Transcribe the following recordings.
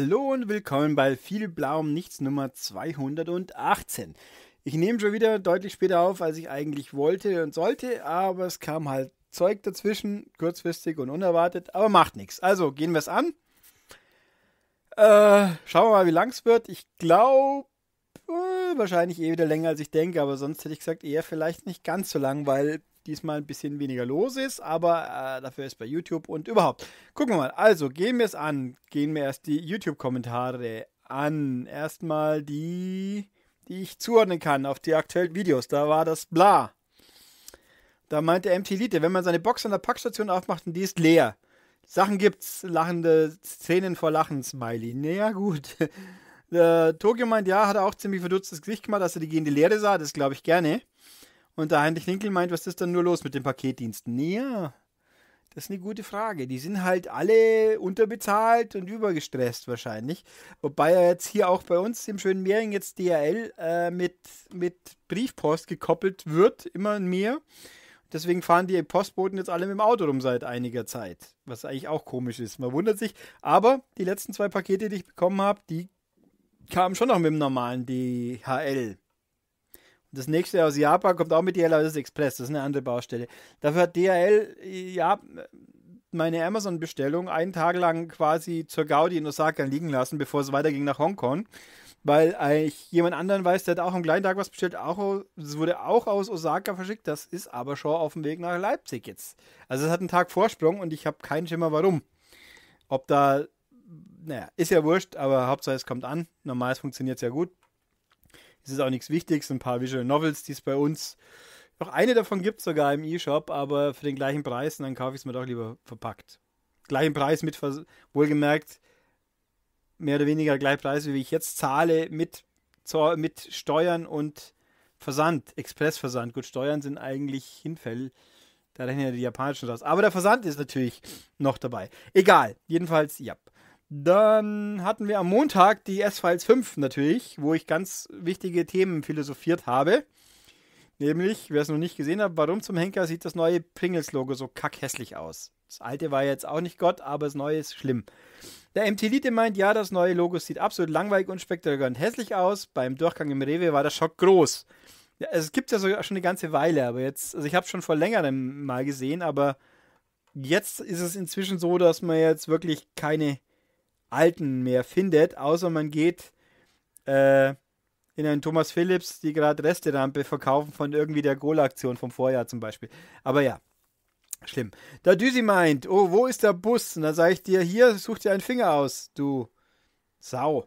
Hallo und willkommen bei Viel Blau um Nichts Nummer 218. Ich nehme schon wieder deutlich später auf, als ich eigentlich wollte und sollte, aber es kam halt Zeug dazwischen, kurzfristig und unerwartet, aber macht nichts. Also gehen wir es an. Äh, schauen wir mal, wie lang es wird. Ich glaube, äh, wahrscheinlich eh wieder länger, als ich denke, aber sonst hätte ich gesagt, eher vielleicht nicht ganz so lang, weil diesmal ein bisschen weniger los ist, aber äh, dafür ist bei YouTube und überhaupt. Gucken wir mal. Also, gehen wir es an. Gehen wir erst die YouTube-Kommentare an. Erstmal die, die ich zuordnen kann auf die aktuellen Videos. Da war das bla. Da meinte MT Lite, wenn man seine Box an der Packstation aufmacht und die ist leer. Sachen gibt's, lachende Szenen vor Lachen, Smiley. Naja, gut. Äh, Tokio meint, ja, hat er auch ziemlich verdutztes Gesicht gemacht, dass er die gehende Leere sah. Das glaube ich gerne. Und der Heinrich Linkel meint, was ist denn nur los mit den Paketdiensten? Naja, das ist eine gute Frage. Die sind halt alle unterbezahlt und übergestresst wahrscheinlich. Wobei ja jetzt hier auch bei uns im schönen Mehring jetzt DRL äh, mit, mit Briefpost gekoppelt wird, immer mehr. Deswegen fahren die Postboten jetzt alle mit dem Auto rum seit einiger Zeit. Was eigentlich auch komisch ist. Man wundert sich. Aber die letzten zwei Pakete, die ich bekommen habe, die kamen schon noch mit dem normalen DHL. Das nächste aus Japan kommt auch mit DHL, aber das ist Express, das ist eine andere Baustelle. Dafür hat DHL ja, meine Amazon-Bestellung einen Tag lang quasi zur Gaudi in Osaka liegen lassen, bevor es weiterging nach Hongkong. Weil ich jemand anderen weiß, der hat auch am gleichen Tag was bestellt. Auch, das wurde auch aus Osaka verschickt. Das ist aber schon auf dem Weg nach Leipzig jetzt. Also es hat einen Tag Vorsprung und ich habe keinen Schimmer, warum. Ob da naja, ist ja wurscht, aber Hauptsache es kommt an. Normal funktioniert es ja gut. Es ist auch nichts Wichtiges, ein paar Visual Novels, die es bei uns noch eine davon gibt sogar im E-Shop, aber für den gleichen Preis und dann kaufe ich es mir doch lieber verpackt. Gleichen Preis mit, wohlgemerkt, mehr oder weniger gleich Preis, wie ich jetzt zahle, mit, mit Steuern und Versand, Expressversand. Gut, Steuern sind eigentlich hinfällig. Da rechnen ja die Japanischen raus. Aber der Versand ist natürlich noch dabei. Egal. Jedenfalls, ja. Dann hatten wir am Montag die S-Files 5 natürlich, wo ich ganz wichtige Themen philosophiert habe. Nämlich, wer es noch nicht gesehen hat, warum zum Henker sieht das neue Pringles-Logo so kackhässlich aus? Das alte war jetzt auch nicht Gott, aber das neue ist schlimm. Der MT-Lite meint, ja, das neue Logo sieht absolut langweilig, und spektakulär und hässlich aus. Beim Durchgang im Rewe war der Schock groß. Ja, es gibt ja sogar schon eine ganze Weile, aber jetzt, also ich habe es schon vor längerem mal gesehen, aber jetzt ist es inzwischen so, dass man jetzt wirklich keine alten mehr findet, außer man geht äh, in einen Thomas Phillips, die gerade Resterampe verkaufen von irgendwie der Gola-Aktion vom Vorjahr zum Beispiel. Aber ja, schlimm. Da Düsi meint, oh, wo ist der Bus? Und da sage ich dir, hier, such dir einen Finger aus, du Sau.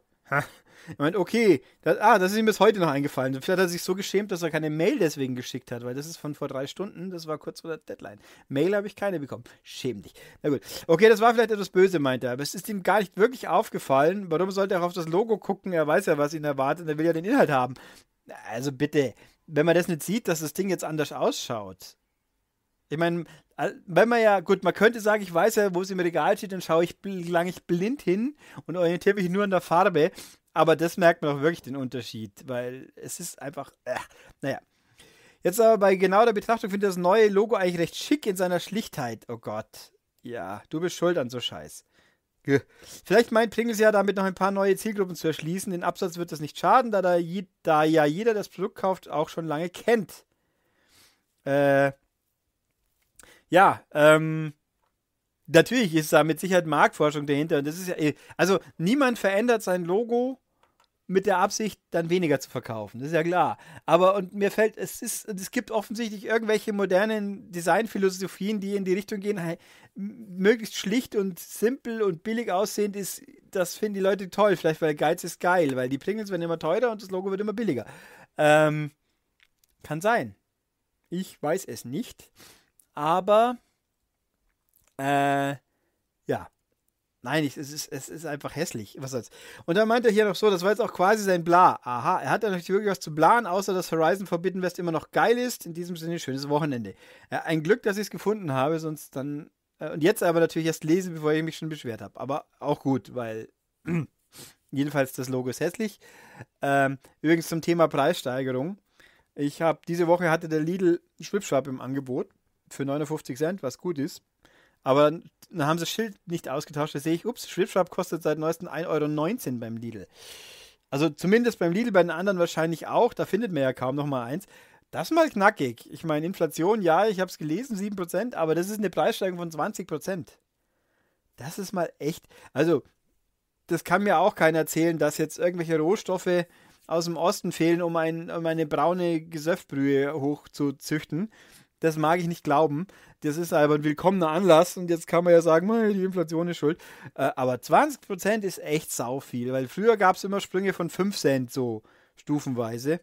Ich meine, okay, das, ah, das ist ihm bis heute noch eingefallen. Vielleicht hat er sich so geschämt, dass er keine Mail deswegen geschickt hat, weil das ist von vor drei Stunden, das war kurz vor der Deadline. Mail habe ich keine bekommen. Schäm dich. Na gut. Okay, das war vielleicht etwas böse, meint er, aber es ist ihm gar nicht wirklich aufgefallen. Warum sollte er auf das Logo gucken? Er weiß ja, was ihn erwartet er will ja den Inhalt haben. Also bitte, wenn man das nicht sieht, dass das Ding jetzt anders ausschaut. Ich meine, wenn man ja, gut, man könnte sagen, ich weiß ja, wo es im Regal steht, dann schaue ich, lange ich blind hin und orientiere mich nur an der Farbe. Aber das merkt man auch wirklich den Unterschied, weil es ist einfach. Äh, naja. Jetzt aber bei genauer Betrachtung finde ich das neue Logo eigentlich recht schick in seiner Schlichtheit. Oh Gott. Ja, du bist schuld an so Scheiß. Vielleicht meint Pringles ja damit noch ein paar neue Zielgruppen zu erschließen. Den Absatz wird das nicht schaden, da, da, da ja jeder das Produkt kauft, auch schon lange kennt. Äh, ja, ähm, natürlich ist da mit Sicherheit Marktforschung dahinter. Und das ist ja, äh, also niemand verändert sein Logo mit der Absicht, dann weniger zu verkaufen. Das ist ja klar. Aber und mir fällt, es ist, es gibt offensichtlich irgendwelche modernen Designphilosophien, die in die Richtung gehen, hey, möglichst schlicht und simpel und billig aussehend ist, das finden die Leute toll. Vielleicht, weil Geiz ist geil, weil die Pringles werden immer teurer und das Logo wird immer billiger. Ähm, kann sein. Ich weiß es nicht. Aber äh, Nein, ich, es, ist, es ist einfach hässlich. Was soll's. Und dann meint er hier noch so, das war jetzt auch quasi sein Bla. Aha, er hat ja natürlich wirklich was zu blaren, außer dass Horizon Forbidden West immer noch geil ist. In diesem Sinne, schönes Wochenende. Ja, ein Glück, dass ich es gefunden habe, sonst dann. Äh, und jetzt aber natürlich erst lesen, bevor ich mich schon beschwert habe. Aber auch gut, weil. jedenfalls das Logo ist hässlich. Ähm, übrigens zum Thema Preissteigerung. Ich habe diese Woche hatte der Lidl Schwipschwab im Angebot für 59 Cent, was gut ist. Aber dann haben sie das Schild nicht ausgetauscht. Da sehe ich, ups, Schwipschwap kostet seit neuestem 1,19 Euro beim Lidl. Also zumindest beim Lidl, bei den anderen wahrscheinlich auch. Da findet man ja kaum noch mal eins. Das ist mal knackig. Ich meine, Inflation, ja, ich habe es gelesen, 7%, aber das ist eine Preissteigerung von 20%. Das ist mal echt. Also, das kann mir auch keiner erzählen, dass jetzt irgendwelche Rohstoffe aus dem Osten fehlen, um, ein, um eine braune Gesöffbrühe hochzuzüchten. Das mag ich nicht glauben. Das ist aber ein willkommener Anlass. Und jetzt kann man ja sagen, die Inflation ist schuld. Äh, aber 20% ist echt sau viel, weil früher gab es immer Sprünge von 5 Cent so stufenweise.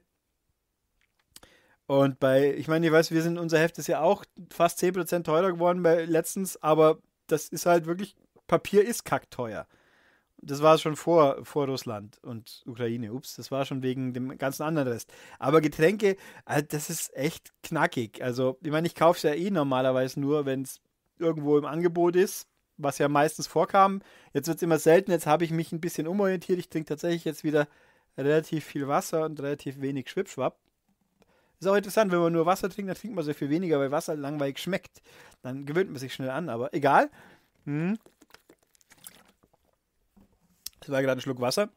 Und bei, ich meine, ich weiß, wir sind, unser Heft ist ja auch fast 10% teurer geworden bei letztens, aber das ist halt wirklich, Papier ist kackteuer. Das war schon vor, vor Russland und Ukraine. Ups, das war schon wegen dem ganzen anderen Rest. Aber Getränke, ah, das ist echt knackig. Also, ich meine, ich kaufe es ja eh normalerweise nur, wenn es irgendwo im Angebot ist, was ja meistens vorkam. Jetzt wird es immer selten. Jetzt habe ich mich ein bisschen umorientiert. Ich trinke tatsächlich jetzt wieder relativ viel Wasser und relativ wenig Schwippschwapp. Ist auch interessant, wenn man nur Wasser trinkt, dann trinkt man so viel weniger, weil Wasser langweilig schmeckt. Dann gewöhnt man sich schnell an, aber egal. Hm da gerade einen Schluck Wasser.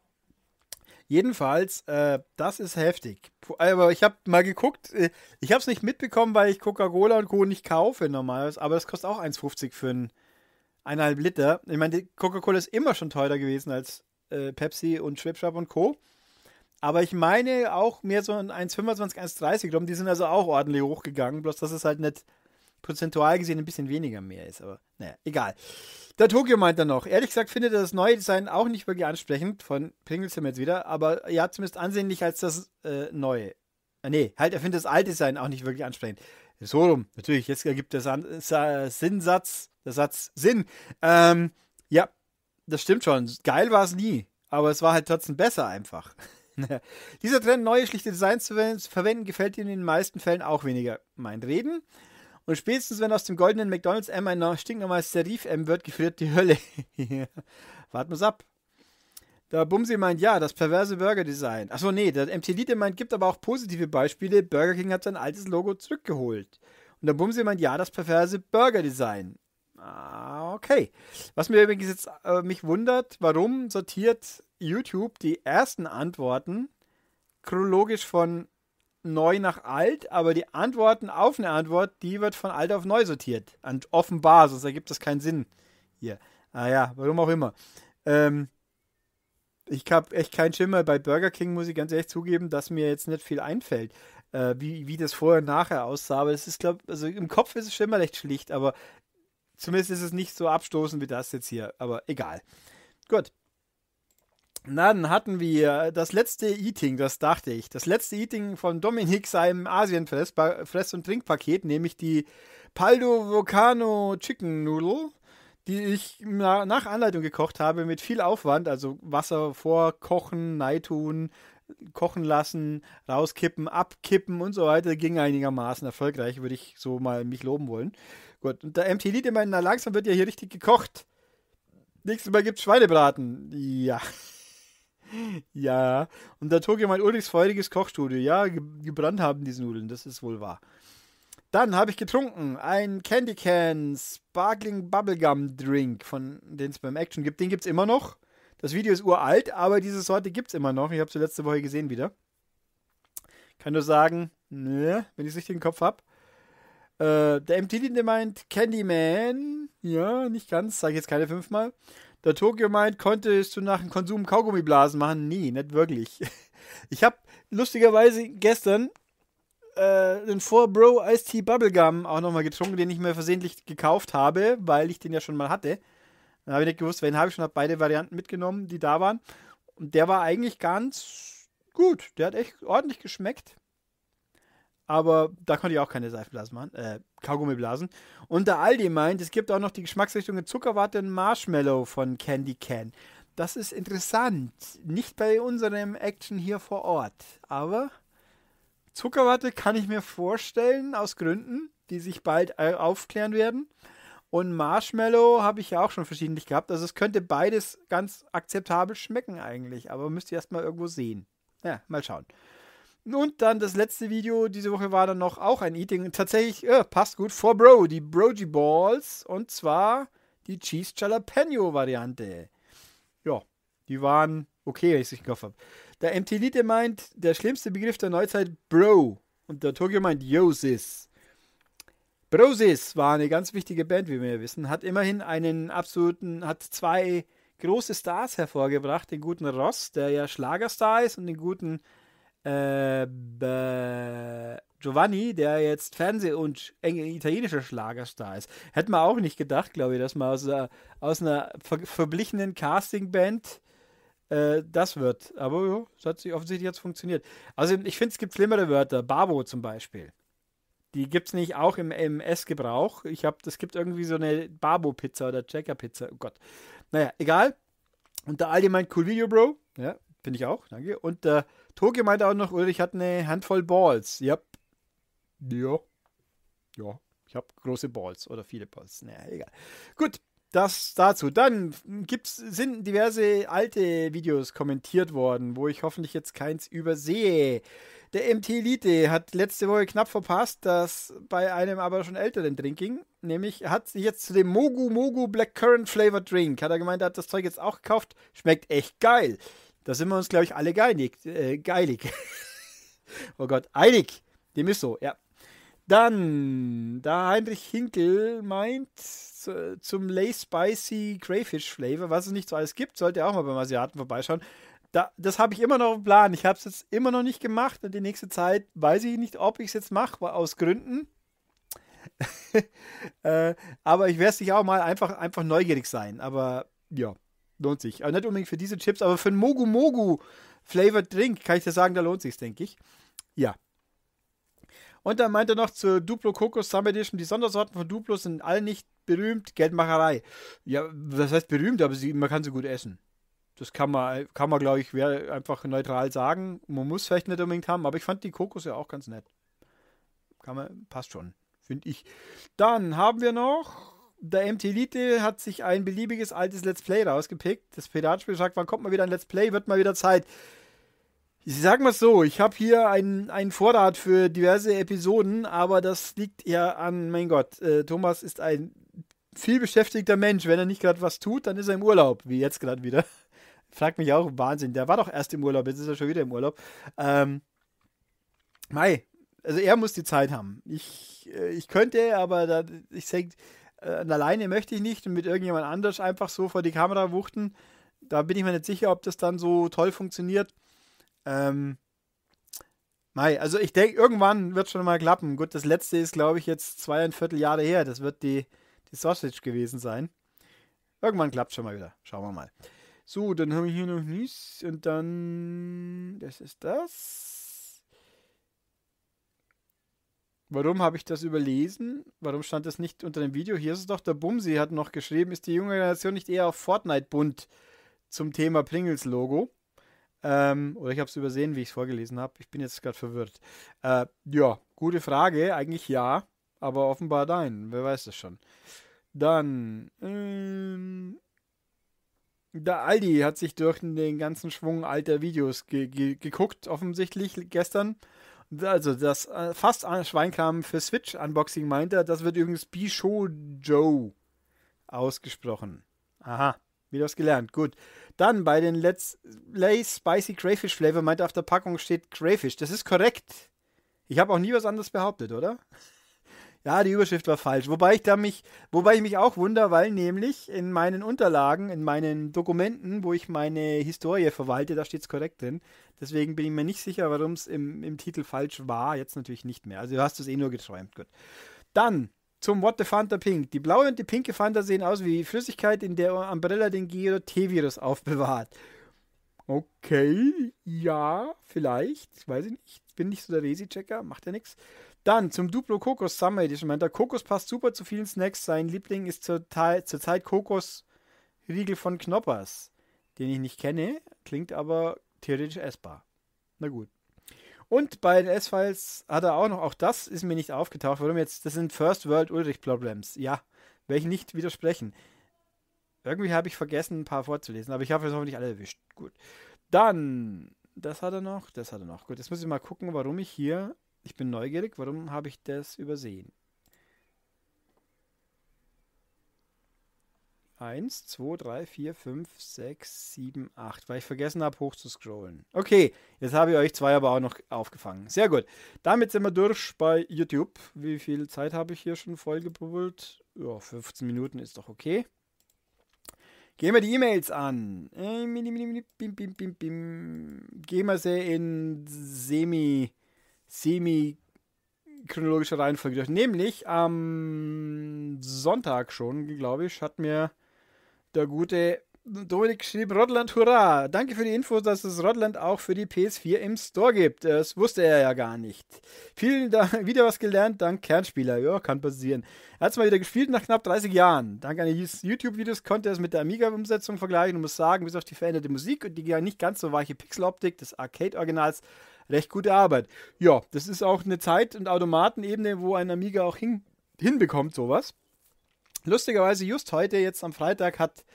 Jedenfalls, äh, das ist heftig. Aber ich habe mal geguckt, äh, ich habe es nicht mitbekommen, weil ich Coca-Cola und Co. nicht kaufe normal, aber das kostet auch 1,50 für einen 1,5 Liter. Ich meine, Coca-Cola ist immer schon teurer gewesen als äh, Pepsi und Schwipschwap und Co. Aber ich meine auch mehr so ein 1,25, 1,30 rum. Die sind also auch ordentlich hochgegangen. Bloß, dass es halt nicht prozentual gesehen ein bisschen weniger mehr ist, aber naja, egal. Der Tokio meint dann noch, ehrlich gesagt findet er das neue Design auch nicht wirklich ansprechend, von Pringlesim jetzt wieder, aber ja, zumindest ansehnlich als das äh, neue. Äh, nee, halt, er findet das alte Design auch nicht wirklich ansprechend. So rum, natürlich, jetzt ergibt der äh, Sinnsatz, der Satz Sinn. Ähm, ja, das stimmt schon. Geil war es nie, aber es war halt trotzdem besser einfach. Dieser Trend, neue, schlichte Designs zu verwenden, gefällt ihnen in den meisten Fällen auch weniger. Mein Reden. Und spätestens, wenn aus dem goldenen McDonalds M ein stinknormales Serif M wird, gefriert die Hölle. Warten wir's ab. Der Bumsi meint, ja, das perverse Burger-Design. Achso, nee, der MT-Lied meint, gibt aber auch positive Beispiele. Burger King hat sein altes Logo zurückgeholt. Und der Bumsi meint, ja, das perverse Burger-Design. Ah, okay. Was mir übrigens jetzt äh, mich wundert, warum sortiert YouTube die ersten Antworten chronologisch von neu nach alt, aber die Antworten auf eine Antwort, die wird von alt auf neu sortiert. Und offenbar, sonst ergibt das keinen Sinn hier. Naja, ah warum auch immer. Ähm, ich habe echt keinen Schimmer. Bei Burger King muss ich ganz ehrlich zugeben, dass mir jetzt nicht viel einfällt, äh, wie, wie das vorher und nachher aussah. Aber es ist, glaube also im Kopf ist es schon mal recht schlicht, aber zumindest ist es nicht so abstoßend wie das jetzt hier. Aber egal. Gut dann hatten wir das letzte Eating, das dachte ich. Das letzte Eating von Dominik seinem Asien-Fress- und Trinkpaket, nämlich die Paldo Volcano Chicken Noodle, die ich nach Anleitung gekocht habe mit viel Aufwand, also Wasser vorkochen, neitun, kochen lassen, rauskippen, abkippen und so weiter, ging einigermaßen erfolgreich, würde ich so mal mich loben wollen. Gut, und der MT Lied immer, na langsam wird ja hier richtig gekocht. Nächstes Mal gibt's Schweinebraten. Ja ja, und da trug mein Ulrichs feuriges Kochstudio. Ja, gebrannt haben diese Nudeln, das ist wohl wahr. Dann habe ich getrunken ein Candy Can Sparkling Bubblegum Drink, von den es beim Action gibt. Den gibt es immer noch. Das Video ist uralt, aber diese Sorte gibt es immer noch. Ich habe sie letzte Woche gesehen wieder. Kann nur sagen, ne, wenn ich es richtig im Kopf habe. Äh, der MTD meint Candyman. Ja, nicht ganz. Sage ich jetzt keine fünfmal der Tokio meint, konntest du nach dem Konsum Kaugummiblasen machen? Nee, nicht wirklich. Ich habe lustigerweise gestern äh, den 4Bro Ice Tea Bubblegum auch nochmal getrunken, den ich mir versehentlich gekauft habe, weil ich den ja schon mal hatte. Dann habe ich nicht gewusst, wen habe ich schon, habe beide Varianten mitgenommen, die da waren. Und der war eigentlich ganz gut. Der hat echt ordentlich geschmeckt aber da konnte ich auch keine Seifenblasen machen, äh, Kaugummiblasen. Und der Aldi meint, es gibt auch noch die Geschmacksrichtungen Zuckerwatte und Marshmallow von Candy Can. Das ist interessant. Nicht bei unserem Action hier vor Ort, aber Zuckerwatte kann ich mir vorstellen, aus Gründen, die sich bald äh, aufklären werden. Und Marshmallow habe ich ja auch schon verschiedentlich gehabt. Also es könnte beides ganz akzeptabel schmecken eigentlich, aber müsst ihr erstmal irgendwo sehen. Ja, mal schauen. Und dann das letzte Video diese Woche war dann noch auch ein Eating. Tatsächlich, äh, passt gut, vor Bro, die Brogy Balls. Und zwar die Cheese Jalapeno Variante. Ja, die waren okay, wenn ich es nicht gekauft habe. Der MT-Lite meint, der schlimmste Begriff der Neuzeit, Bro. Und der Tokyo meint, Yo, Sis. Brosis war eine ganz wichtige Band, wie wir wissen, hat immerhin einen absoluten, hat zwei große Stars hervorgebracht, den guten Ross, der ja Schlagerstar ist, und den guten äh, Giovanni, der jetzt Fernseh- und italienischer Schlagerstar ist. Hätten wir auch nicht gedacht, glaube ich, dass man aus einer, äh, aus einer ver verblichenen Castingband äh, das wird. Aber jo, das hat sich offensichtlich jetzt funktioniert. Also ich finde, es gibt schlimmere Wörter. Babo zum Beispiel. Die gibt es nicht auch im MS-Gebrauch. Ich habe, es gibt irgendwie so eine Babo-Pizza oder Checker-Pizza. Oh Gott. Naja, egal. Und da allgemein cool Video, Bro. Ja, finde ich auch. Danke. Und äh, Toge meinte auch noch, Ulrich hat eine Handvoll Balls. Yep. Ja. Ja. Ich habe große Balls oder viele Balls. Naja, egal. Gut, das dazu. Dann gibt's, sind diverse alte Videos kommentiert worden, wo ich hoffentlich jetzt keins übersehe. Der MT Elite hat letzte Woche knapp verpasst, dass bei einem aber schon älteren Drinking, nämlich hat sich jetzt zu dem Mogu Mogu Black Blackcurrant Flavored Drink, hat er gemeint, er hat das Zeug jetzt auch gekauft, schmeckt echt geil. Da sind wir uns, glaube ich, alle geinig. Äh, geilig. oh Gott, einig. Dem ist so, ja. Dann, da Heinrich Hinkel meint, zu, zum Lay Spicy Crayfish Flavor, was es nicht so alles gibt, sollte er auch mal beim Asiaten vorbeischauen. Da, das habe ich immer noch im Plan. Ich habe es jetzt immer noch nicht gemacht und die nächste Zeit weiß ich nicht, ob ich es jetzt mache, aus Gründen. äh, aber ich werde es nicht auch mal einfach, einfach neugierig sein. Aber ja, lohnt sich. Aber nicht unbedingt für diese Chips, aber für einen Mogu Mogu Flavored Drink kann ich dir sagen, da lohnt sich, denke ich. Ja. Und dann meint er noch zur Duplo Coco Summer Edition, die Sondersorten von Duplo sind alle nicht berühmt, Geldmacherei. Ja, das heißt berühmt, aber sie, man kann sie gut essen. Das kann man, kann man glaube ich, einfach neutral sagen. Man muss vielleicht nicht unbedingt haben, aber ich fand die Kokos ja auch ganz nett. Kann man, passt schon, finde ich. Dann haben wir noch der MT Elite hat sich ein beliebiges altes Let's Play rausgepickt. Das Piratenspiel sagt, wann kommt mal wieder ein Let's Play, wird mal wieder Zeit. Ich sag mal so, ich habe hier einen, Vorrat für diverse Episoden, aber das liegt ja an, mein Gott, äh, Thomas ist ein vielbeschäftigter Mensch. Wenn er nicht gerade was tut, dann ist er im Urlaub, wie jetzt gerade wieder. Fragt mich auch, Wahnsinn, der war doch erst im Urlaub, jetzt ist er schon wieder im Urlaub. Ähm, Mai, also er muss die Zeit haben. Ich, äh, ich könnte, aber da, ich denke, äh, alleine möchte ich nicht und mit irgendjemand anders einfach so vor die Kamera wuchten. Da bin ich mir nicht sicher, ob das dann so toll funktioniert. Ähm, Mai, also ich denke, irgendwann wird schon mal klappen. Gut, das letzte ist, glaube ich, jetzt zweieinviertel Jahre her. Das wird die, die Sausage gewesen sein. Irgendwann klappt schon mal wieder. Schauen wir mal. So, dann habe ich hier noch nichts und dann. Das ist das. Warum habe ich das überlesen? Warum stand das nicht unter dem Video? Hier ist es doch, der Bumsi hat noch geschrieben, ist die junge Generation nicht eher auf Fortnite bunt zum Thema Pringles-Logo? Ähm, oder ich habe es übersehen, wie ich es vorgelesen habe. Ich bin jetzt gerade verwirrt. Äh, ja, gute Frage. Eigentlich ja, aber offenbar nein. Wer weiß das schon. Dann, ähm, der Aldi hat sich durch den ganzen Schwung alter Videos ge ge geguckt, offensichtlich gestern also das äh, fast Schweinkram für Switch Unboxing meint er, das wird übrigens Bisho Joe ausgesprochen. Aha, wieder was gelernt. Gut. Dann bei den Let's Play Spicy Crayfish Flavor meint er auf der Packung steht Crayfish. Das ist korrekt. Ich habe auch nie was anderes behauptet, oder? Ja, die Überschrift war falsch. Wobei ich da mich, wobei ich mich auch wundere, weil nämlich in meinen Unterlagen, in meinen Dokumenten, wo ich meine Historie verwalte, da steht es korrekt drin. Deswegen bin ich mir nicht sicher, warum es im, im Titel falsch war. Jetzt natürlich nicht mehr. Also du hast es eh nur geträumt. Gut. Dann zum What the Fanta Pink. Die blaue und die pinke Fanta sehen aus wie Flüssigkeit, in der Umbrella den Giro-T-Virus aufbewahrt. Okay, ja, vielleicht. Weiß ich nicht. Bin nicht so der Resi-Checker, macht ja nichts. Dann zum Duplo Kokos Summer Edition. Meint er, Kokos passt super zu vielen Snacks. Sein Liebling ist zurzeit Kokosriegel von Knoppers, den ich nicht kenne, klingt aber theoretisch essbar. Na gut. Und bei den S-Files hat er auch noch, auch das ist mir nicht aufgetaucht, warum jetzt, das sind First World Ulrich Problems. Ja, welche nicht widersprechen. Irgendwie habe ich vergessen, ein paar vorzulesen, aber ich habe es hoffentlich alle erwischt. Gut. Dann, das hat er noch, das hat er noch. Gut, jetzt muss ich mal gucken, warum ich hier ich bin neugierig, warum habe ich das übersehen? Eins, zwei, drei, vier, fünf, sechs, sieben, acht, weil ich vergessen habe, hoch zu scrollen. Okay, jetzt habe ich euch zwei aber auch noch aufgefangen. Sehr gut. Damit sind wir durch bei YouTube. Wie viel Zeit habe ich hier schon vollgebrüllt? Ja, 15 Minuten ist doch okay. Gehen wir die E-Mails an. Äh, Gehen wir sie in Semi- semi chronologischer Reihenfolge durch. Nämlich am Sonntag schon, glaube ich, hat mir der gute Dominik geschrieben, Rodland, hurra! Danke für die Info, dass es Rodland auch für die PS4 im Store gibt. Das wusste er ja gar nicht. Vielen Dank, wieder was gelernt, dank Kernspieler. Ja, kann passieren. Er hat es mal wieder gespielt nach knapp 30 Jahren. Dank eines YouTube-Videos konnte er es mit der Amiga-Umsetzung vergleichen und muss sagen, bis auf die veränderte Musik und die nicht ganz so weiche Pixeloptik des Arcade-Originals recht gute Arbeit. Ja, das ist auch eine Zeit- und Automatenebene, wo ein Amiga auch hin, hinbekommt, sowas. Lustigerweise, just heute, jetzt am Freitag, hat,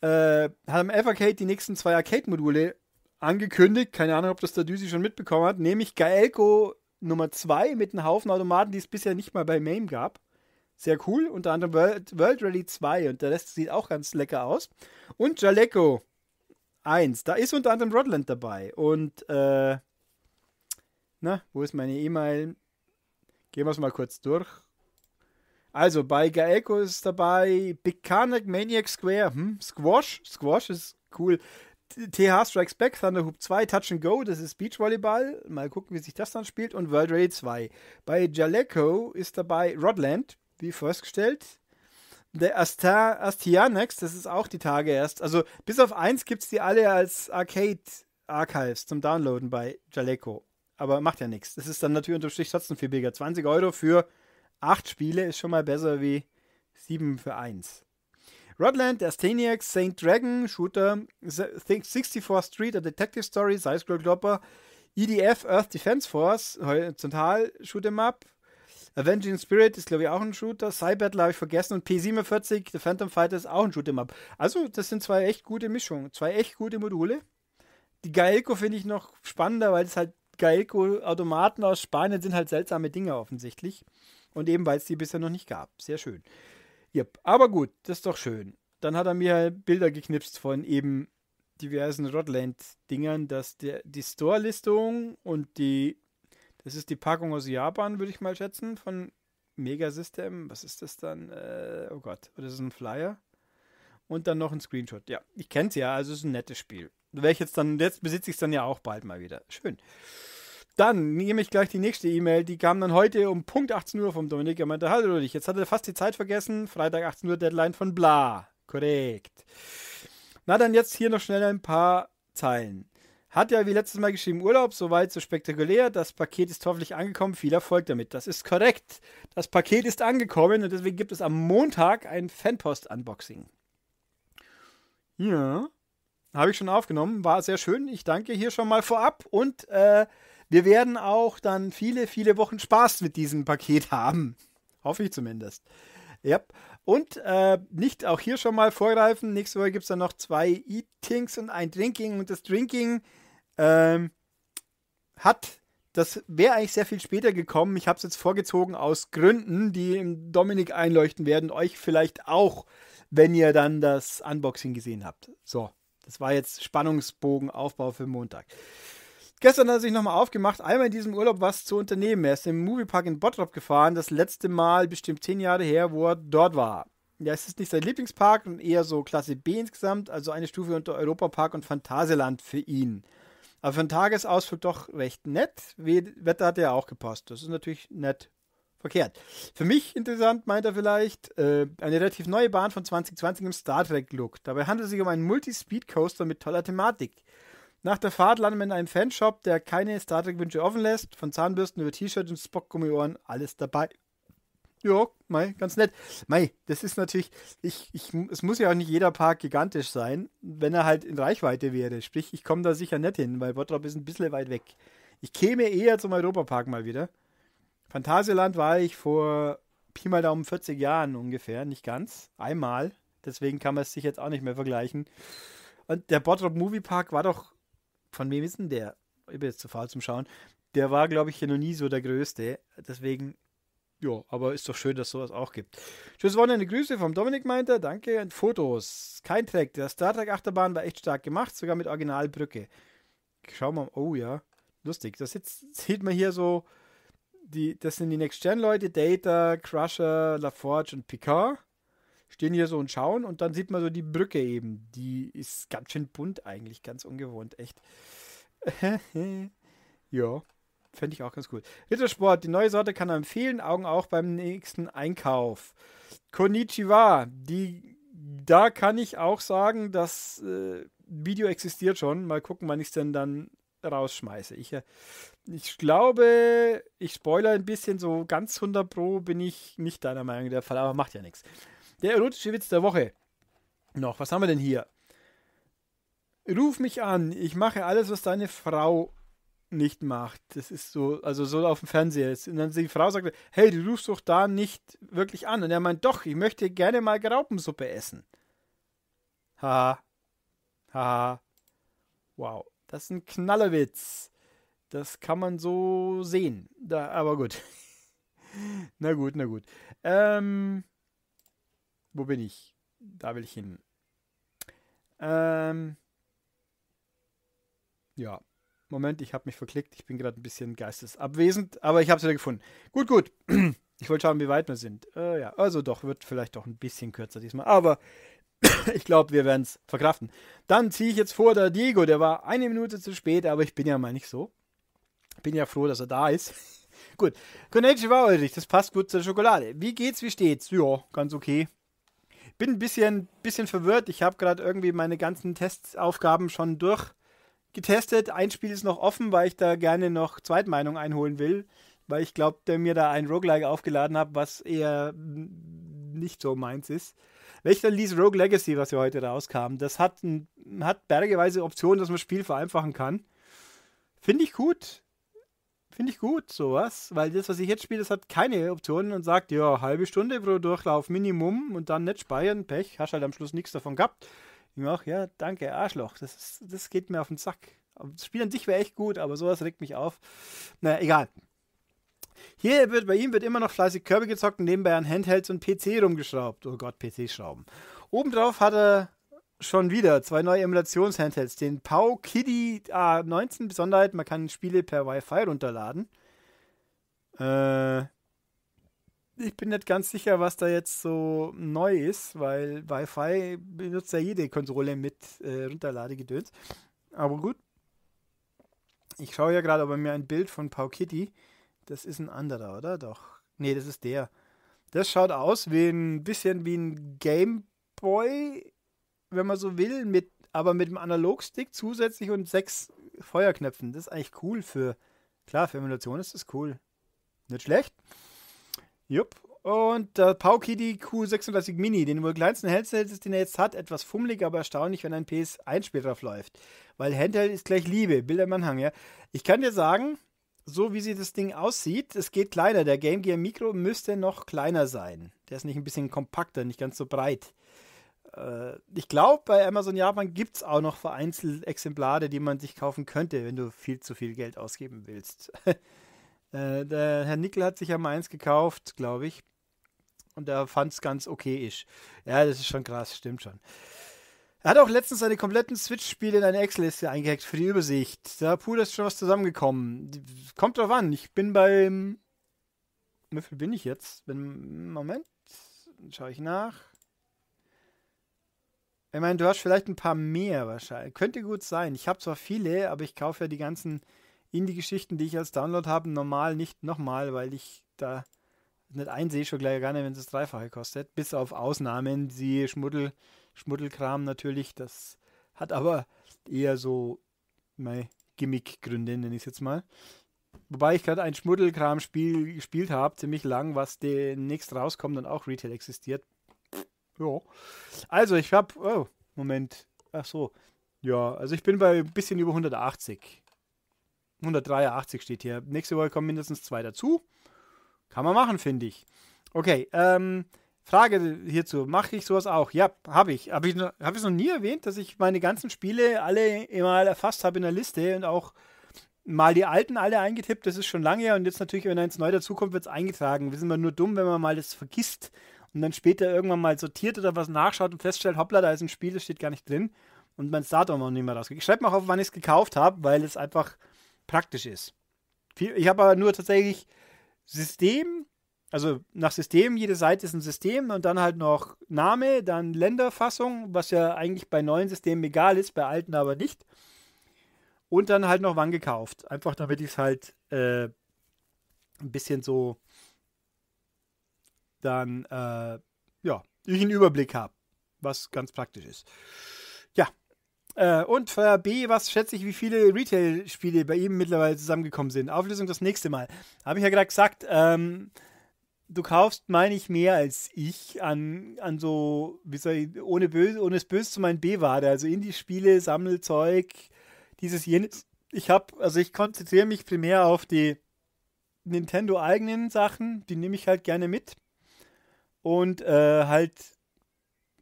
äh, haben Evercade die nächsten zwei Arcade-Module angekündigt. Keine Ahnung, ob das der Düsi schon mitbekommen hat. Nämlich Gaelco Nummer 2 mit einem Haufen Automaten, die es bisher nicht mal bei MAME gab. Sehr cool. Unter anderem World, World Rally 2 und der Rest sieht auch ganz lecker aus. Und Jaleco 1. Da ist unter anderem Rodland dabei. Und äh, na, wo ist meine E-Mail? Gehen wir es mal kurz durch. Also bei Gaeco ist dabei Bicanic Maniac Square, hm? Squash, Squash ist cool. TH Strikes Back, Thunderhoop 2, Touch and Go, das ist Beachvolleyball. Mal gucken, wie sich das dann spielt. Und World Raid 2. Bei Jaleco ist dabei Rodland, wie festgestellt. Der Astar, Astianex, das ist auch die Tage erst. Also bis auf eins gibt es die alle als Arcade Archives zum Downloaden bei Jaleco aber macht ja nichts. Das ist dann natürlich unter Strich trotzdem viel billiger. 20 Euro für 8 Spiele ist schon mal besser wie 7 für 1. Rodland, Astaniac, St. Dragon, Shooter, 64th Street, A Detective Story, Scroll Klopper, EDF, Earth Defense Force, horizontal Shoot'em Up, Avenging Spirit ist, glaube ich, auch ein Shooter. Cybattle habe ich vergessen. Und P47, The Phantom Fighter, ist auch ein Shoot'em Up. Also, das sind zwei echt gute Mischungen. Zwei echt gute Module. Die Gaelco finde ich noch spannender, weil es halt Galco-Automaten aus Spanien sind halt seltsame Dinge offensichtlich. Und eben, weil es die bisher noch nicht gab. Sehr schön. Yep. Aber gut, das ist doch schön. Dann hat er mir halt Bilder geknipst von eben diversen Rodland-Dingern, dass der, die Store-Listung und die, das ist die Packung aus Japan, würde ich mal schätzen, von Megasystem. Was ist das dann? Äh, oh Gott, das ist ein Flyer. Und dann noch ein Screenshot. Ja, ich kenne es ja, also es ist ein nettes Spiel wäre ich jetzt dann, jetzt besitze ich es dann ja auch bald mal wieder. Schön. Dann nehme ich gleich die nächste E-Mail, die kam dann heute um Punkt 18 Uhr vom Dominik. Er meinte, hallo Ulrich, jetzt hat er fast die Zeit vergessen. Freitag 18 Uhr Deadline von bla. Korrekt. Na dann jetzt hier noch schnell ein paar Zeilen. Hat ja wie letztes Mal geschrieben Urlaub, soweit so spektakulär. Das Paket ist hoffentlich angekommen. Viel Erfolg damit. Das ist korrekt. Das Paket ist angekommen und deswegen gibt es am Montag ein Fanpost-Unboxing. Ja. Habe ich schon aufgenommen, war sehr schön. Ich danke hier schon mal vorab und äh, wir werden auch dann viele, viele Wochen Spaß mit diesem Paket haben. Hoffe ich zumindest. Ja. Und äh, nicht auch hier schon mal vorgreifen. Nächste Woche gibt es dann noch zwei Eatings und ein Drinking. Und das Drinking ähm, hat, das wäre eigentlich sehr viel später gekommen. Ich habe es jetzt vorgezogen aus Gründen, die im Dominik einleuchten werden. Euch vielleicht auch, wenn ihr dann das Unboxing gesehen habt. So. Das war jetzt Spannungsbogenaufbau für Montag. Gestern hat er sich nochmal aufgemacht, einmal in diesem Urlaub was zu unternehmen. Er ist im Moviepark in Bottrop gefahren, das letzte Mal bestimmt zehn Jahre her, wo er dort war. Ja, es ist nicht sein Lieblingspark und eher so Klasse B insgesamt, also eine Stufe unter Europapark und Phantasialand für ihn. Aber für einen Tagesausflug doch recht nett. Wetter hat ja auch gepasst. Das ist natürlich nett verkehrt. Für mich interessant meint er vielleicht äh, eine relativ neue Bahn von 2020 im Star Trek-Look. Dabei handelt es sich um einen Multi-Speed-Coaster mit toller Thematik. Nach der Fahrt landen wir in einem Fanshop, der keine Star Trek-Wünsche offen lässt. Von Zahnbürsten über T-Shirt und Spock-Gummiohren, alles dabei. Ja, mei, ganz nett. Mei, das ist natürlich, ich, ich, es muss ja auch nicht jeder Park gigantisch sein, wenn er halt in Reichweite wäre. Sprich, ich komme da sicher nicht hin, weil Bottrop ist ein bisschen weit weg. Ich käme eher zum Europapark mal wieder. Phantasialand war ich vor Pi mal Daumen 40 Jahren ungefähr, nicht ganz, einmal. Deswegen kann man es sich jetzt auch nicht mehr vergleichen. Und der Bottrop Movie Park war doch, von wem ist denn der? Ich bin jetzt zu faul zum Schauen. Der war, glaube ich, hier noch nie so der größte. Deswegen, ja, aber ist doch schön, dass sowas auch gibt. Tschüss, Wochenende. Grüße vom Dominik Meinter. Danke. Und Fotos. Kein Track. Der Star Trek Achterbahn war echt stark gemacht, sogar mit Originalbrücke. Schauen wir mal. Oh ja, lustig. Das jetzt sieht man hier so die, das sind die Next-Gen-Leute, Data, Crusher, LaForge und Picard. Stehen hier so und schauen und dann sieht man so die Brücke eben. Die ist ganz schön bunt eigentlich, ganz ungewohnt, echt. ja, fände ich auch ganz cool. Rittersport, die neue Sorte kann er empfehlen, Augen auch beim nächsten Einkauf. Konnichiwa, die, da kann ich auch sagen, das äh, Video existiert schon. Mal gucken, wann ich es denn dann rausschmeiße. Ich äh, ich glaube, ich spoilere ein bisschen, so ganz 100 Pro bin ich nicht deiner Meinung der Fall, aber macht ja nichts. Der erotische Witz der Woche. Noch, was haben wir denn hier? Ruf mich an, ich mache alles, was deine Frau nicht macht. Das ist so, also so auf dem Fernseher. Und dann die Frau sagt, hey, du rufst doch da nicht wirklich an. Und er meint, doch, ich möchte gerne mal Graupensuppe essen. Ha. Ha. Wow, das ist ein Knallerwitz. Das kann man so sehen. Da, aber gut. na gut, na gut. Ähm, wo bin ich? Da will ich hin. Ähm, ja. Moment, ich habe mich verklickt. Ich bin gerade ein bisschen geistesabwesend, aber ich habe es wieder gefunden. Gut, gut. Ich wollte schauen, wie weit wir sind. Äh, ja, also doch, wird vielleicht doch ein bisschen kürzer diesmal. Aber ich glaube, wir werden es verkraften. Dann ziehe ich jetzt vor der Diego. Der war eine Minute zu spät, aber ich bin ja mal nicht so. Bin ja froh, dass er da ist. gut. Konnichiwa, Ulrich. Das passt gut zur Schokolade. Wie geht's? Wie steht's? Ja, ganz okay. Bin ein bisschen, bisschen verwirrt. Ich habe gerade irgendwie meine ganzen Testaufgaben schon durchgetestet. Ein Spiel ist noch offen, weil ich da gerne noch Zweitmeinung einholen will. Weil ich glaube, der mir da ein Roguelike aufgeladen hat, was eher nicht so meins ist. Welcher ließ Rogue Legacy, was ja heute rauskam, das hat, ein, hat bergeweise Optionen, dass man das Spiel vereinfachen kann. Finde ich gut. Finde ich gut, sowas, weil das, was ich jetzt spiele, das hat keine Optionen und sagt, ja, halbe Stunde pro Durchlauf Minimum und dann nicht speichern, Pech, hast halt am Schluss nichts davon gehabt. Ich mache, ja, danke, Arschloch, das, ist, das geht mir auf den Sack. Das Spiel an sich wäre echt gut, aber sowas regt mich auf. Naja, egal. Hier wird bei ihm wird immer noch fleißig Körbe gezockt und nebenbei an Handhelds und PC rumgeschraubt. Oh Gott, PC-Schrauben. Obendrauf hat er Schon wieder zwei neue Emulations-Handhelds. Den Pau Kiddy A19 Besonderheit, man kann Spiele per Wi-Fi runterladen. Äh, ich bin nicht ganz sicher, was da jetzt so neu ist, weil Wi-Fi benutzt ja jede Konsole mit äh, Runterladegedöns. Aber gut. Ich schaue ja gerade aber mir ein Bild von Pau Kitty. Das ist ein anderer, oder? Doch. Nee, das ist der. Das schaut aus wie ein bisschen wie ein Game Boy wenn man so will, mit, aber mit einem Analogstick zusätzlich und sechs Feuerknöpfen. Das ist eigentlich cool für, klar, für Emulation ist das cool. Nicht schlecht. Jupp. Und der Paukidi Q36 Mini, den wohl kleinsten Handheld ist, den er jetzt hat, etwas fummelig, aber erstaunlich, wenn ein PS1-Spiel drauf läuft. Weil Handheld ist gleich Liebe, Bilder im Anhang, ja. Ich kann dir sagen, so wie sie das Ding aussieht, es geht kleiner. Der Game Gear Micro müsste noch kleiner sein. Der ist nicht ein bisschen kompakter, nicht ganz so breit äh, ich glaube, bei Amazon Japan gibt es auch noch vereinzelt Exemplare, die man sich kaufen könnte, wenn du viel zu viel Geld ausgeben willst. äh, der Herr Nickel hat sich ja mal eins gekauft, glaube ich. Und er fand es ganz okayisch. Ja, das ist schon krass, stimmt schon. Er hat auch letztens seine kompletten Switch-Spiele in eine Excel-Liste eingehackt für die Übersicht. Da puh, ist schon was zusammengekommen. Kommt drauf an. Ich bin beim. Wie viel bin ich jetzt? Bin, Moment. Schaue ich nach. Ich meine, du hast vielleicht ein paar mehr wahrscheinlich. Könnte gut sein. Ich habe zwar viele, aber ich kaufe ja die ganzen Indie-Geschichten, die ich als Download habe, normal nicht nochmal, weil ich da nicht einsehe, schon gleich gar nicht, wenn es das Dreifache kostet. Bis auf Ausnahmen, siehe Schmuddel, Schmuddelkram natürlich. Das hat aber eher so meine Gimmick-Gründe, nenne ich es jetzt mal. Wobei ich gerade ein Schmuddelkram-Spiel gespielt habe, ziemlich lang, was demnächst rauskommt und auch Retail existiert. Ja. Also, ich habe. Oh, Moment. Ach so. Ja, also ich bin bei ein bisschen über 180. 183 steht hier. Nächste Woche kommen mindestens zwei dazu. Kann man machen, finde ich. Okay, ähm, Frage hierzu. Mache ich sowas auch? Ja, habe ich. Habe ich es hab noch nie erwähnt, dass ich meine ganzen Spiele alle mal erfasst habe in der Liste und auch mal die alten alle eingetippt. Das ist schon lange her. Und jetzt natürlich, wenn eins neu dazukommt, wird es eingetragen. Wir sind immer nur dumm, wenn man mal das vergisst und dann später irgendwann mal sortiert oder was nachschaut und feststellt, hoppla, da ist ein Spiel, das steht gar nicht drin und mein Startdown auch nicht mehr rausgeht. Ich schreibe mal auf, wann ich es gekauft habe, weil es einfach praktisch ist. Ich habe aber nur tatsächlich System, also nach System, jede Seite ist ein System und dann halt noch Name, dann Länderfassung, was ja eigentlich bei neuen Systemen egal ist, bei alten aber nicht. Und dann halt noch wann gekauft. Einfach damit ich es halt äh, ein bisschen so dann äh, ja, ich einen Überblick habe, was ganz praktisch ist. Ja. Äh, und für B, was schätze ich, wie viele Retail-Spiele bei ihm mittlerweile zusammengekommen sind? Auflösung das nächste Mal. Habe ich ja gerade gesagt, ähm, du kaufst, meine ich, mehr als ich an, an so, wie soll ich, ohne, Böse, ohne es böse zu meinen B-Ware, also Indie-Spiele, Sammelzeug, dieses jenes. Ich habe, also ich konzentriere mich primär auf die Nintendo-eigenen Sachen, die nehme ich halt gerne mit und äh, halt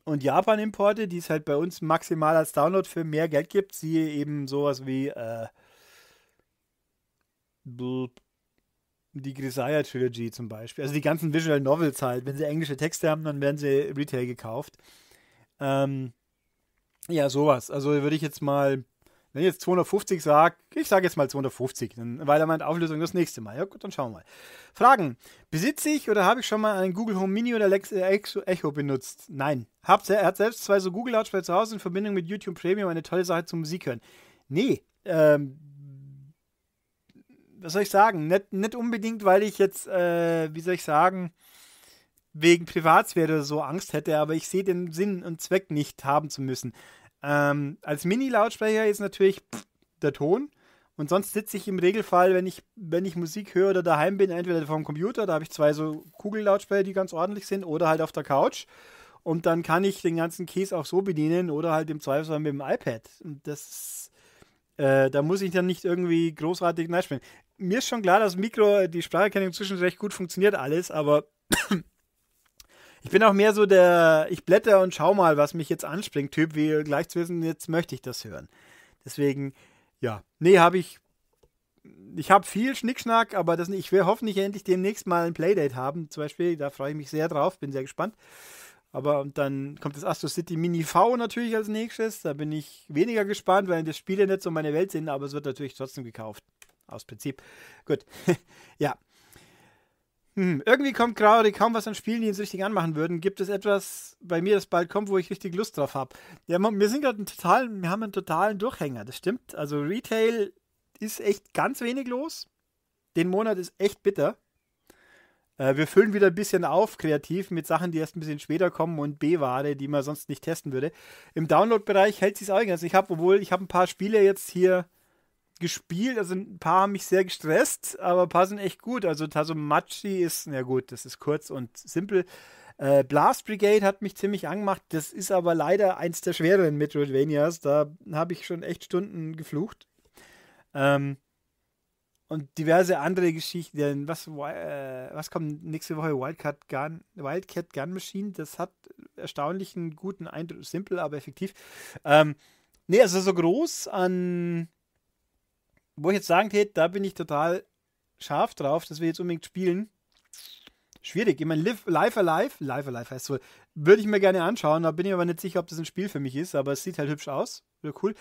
und Japan-Importe, die es halt bei uns maximal als Download für mehr Geld gibt, siehe eben sowas wie äh, die Grisaya Trilogy zum Beispiel. Also die ganzen Visual Novels halt. Wenn sie englische Texte haben, dann werden sie Retail gekauft. Ähm, ja, sowas. Also würde ich jetzt mal wenn ich jetzt 250 sage, ich sage jetzt mal 250, dann weil er meint Auflösung das nächste Mal. Ja gut, dann schauen wir mal. Fragen. Besitze ich oder habe ich schon mal einen Google Home Mini oder Alexa Echo benutzt? Nein. Habt, er hat selbst zwei so Google Lautsprecher zu Hause in Verbindung mit YouTube Premium eine tolle Sache zum Musik hören. Nee, ähm, was soll ich sagen? Nicht, nicht unbedingt, weil ich jetzt, äh, wie soll ich sagen, wegen Privatsphäre so Angst hätte, aber ich sehe den Sinn und Zweck nicht haben zu müssen. Ähm, als Mini-Lautsprecher ist natürlich pff, der Ton. Und sonst sitze ich im Regelfall, wenn ich, wenn ich Musik höre oder daheim bin, entweder vom Computer, da habe ich zwei so Kugellautsprecher, die ganz ordentlich sind, oder halt auf der Couch. Und dann kann ich den ganzen Käse auch so bedienen oder halt im Zweifelsfall mit dem iPad. Und das, äh, da muss ich dann nicht irgendwie großartig nachspielen. Mir ist schon klar, dass Mikro, die Spracherkennung inzwischen recht gut funktioniert alles, aber ich bin auch mehr so der, ich blätter und schau mal, was mich jetzt anspringt, Typ, wie gleich zu wissen, jetzt möchte ich das hören. Deswegen, ja, nee, habe ich, ich habe viel Schnickschnack, aber das, ich will hoffentlich endlich demnächst mal ein Playdate haben, zum Beispiel, da freue ich mich sehr drauf, bin sehr gespannt. Aber und dann kommt das Astro City Mini V natürlich als nächstes. Da bin ich weniger gespannt, weil das Spiele nicht so meine Welt sind, aber es wird natürlich trotzdem gekauft. Aus Prinzip. Gut. ja. Hm, irgendwie kommt gerade kaum was an Spielen, die uns richtig anmachen würden. Gibt es etwas bei mir, das bald kommt, wo ich richtig Lust drauf habe? Ja, wir sind gerade total, wir haben einen totalen Durchhänger, das stimmt. Also Retail ist echt ganz wenig los. Den Monat ist echt bitter. Äh, wir füllen wieder ein bisschen auf, kreativ, mit Sachen, die erst ein bisschen später kommen und B-Ware, die man sonst nicht testen würde. Im Download-Bereich hält sich es auch ganz. Also ich habe, obwohl, ich habe ein paar Spiele jetzt hier gespielt. Also ein paar haben mich sehr gestresst, aber ein paar sind echt gut. Also Tasumachi ist, na gut, das ist kurz und simpel. Äh, Blast Brigade hat mich ziemlich angemacht. Das ist aber leider eins der schwereren Metroidvanias. Da habe ich schon echt Stunden geflucht. Ähm, und diverse andere Geschichten. Was, äh, was kommt nächste Woche? Wildcat Gun, Wildcat Gun Machine. Das hat erstaunlichen guten Eindruck. Simpel, aber effektiv. Ähm, ne, also so groß an wo ich jetzt sagen hätte, da bin ich total scharf drauf, dass wir jetzt unbedingt spielen. Schwierig. Ich meine, Live, Live Alive, Live Alive heißt wohl, würde ich mir gerne anschauen. Da bin ich aber nicht sicher, ob das ein Spiel für mich ist, aber es sieht halt hübsch aus. Wäre cool.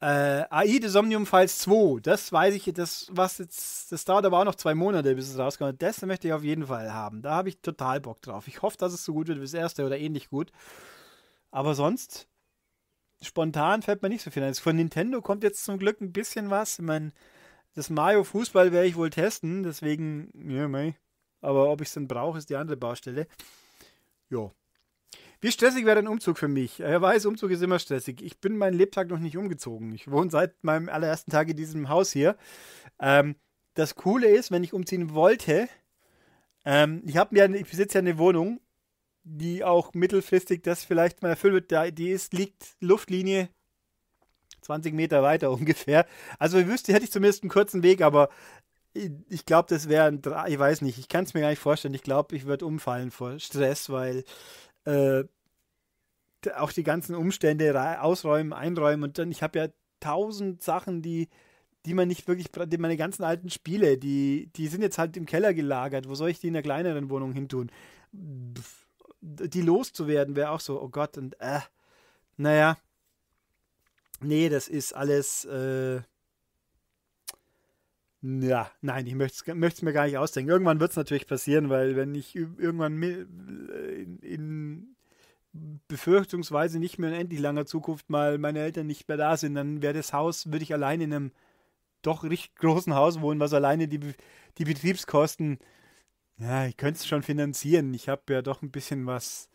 Äh, AI des Somnium Files 2, das weiß ich, das, was jetzt, das dauert aber auch noch zwei Monate, bis es rauskommt. Das möchte ich auf jeden Fall haben. Da habe ich total Bock drauf. Ich hoffe, dass es so gut wird wie das erste oder ähnlich gut. Aber sonst, spontan fällt mir nicht so viel ein. Also von Nintendo kommt jetzt zum Glück ein bisschen was. Ich meine, das Mario Fußball werde ich wohl testen, deswegen, ja, mei. Aber ob ich es dann brauche, ist die andere Baustelle. Ja. Wie stressig wäre ein Umzug für mich? Er weiß, Umzug ist immer stressig. Ich bin meinen Lebtag noch nicht umgezogen. Ich wohne seit meinem allerersten Tag in diesem Haus hier. Ähm, das Coole ist, wenn ich umziehen wollte, ähm, ich habe ich besitze ja eine Wohnung die auch mittelfristig das vielleicht mal erfüllt wird. Da, die ist, liegt Luftlinie 20 Meter weiter ungefähr. Also ich wüsste, hätte ich zumindest einen kurzen Weg, aber ich glaube, das wäre ein Dra ich weiß nicht, ich kann es mir gar nicht vorstellen. Ich glaube, ich würde umfallen vor Stress, weil äh, auch die ganzen Umstände ausräumen, einräumen und dann, ich habe ja tausend Sachen, die, die man nicht wirklich, die meine ganzen alten Spiele, die, die sind jetzt halt im Keller gelagert. Wo soll ich die in einer kleineren Wohnung hin tun? Pff die loszuwerden wäre auch so, oh Gott, und äh, naja. Nee, das ist alles, äh, ja, nein, ich möchte es mir gar nicht ausdenken. Irgendwann wird es natürlich passieren, weil wenn ich irgendwann äh, in, in befürchtungsweise nicht mehr in endlich langer Zukunft mal meine Eltern nicht mehr da sind, dann wäre das Haus, würde ich allein in einem doch richtig großen Haus wohnen, was alleine die, die Betriebskosten ja, ich könnte es schon finanzieren. Ich habe ja doch ein bisschen was,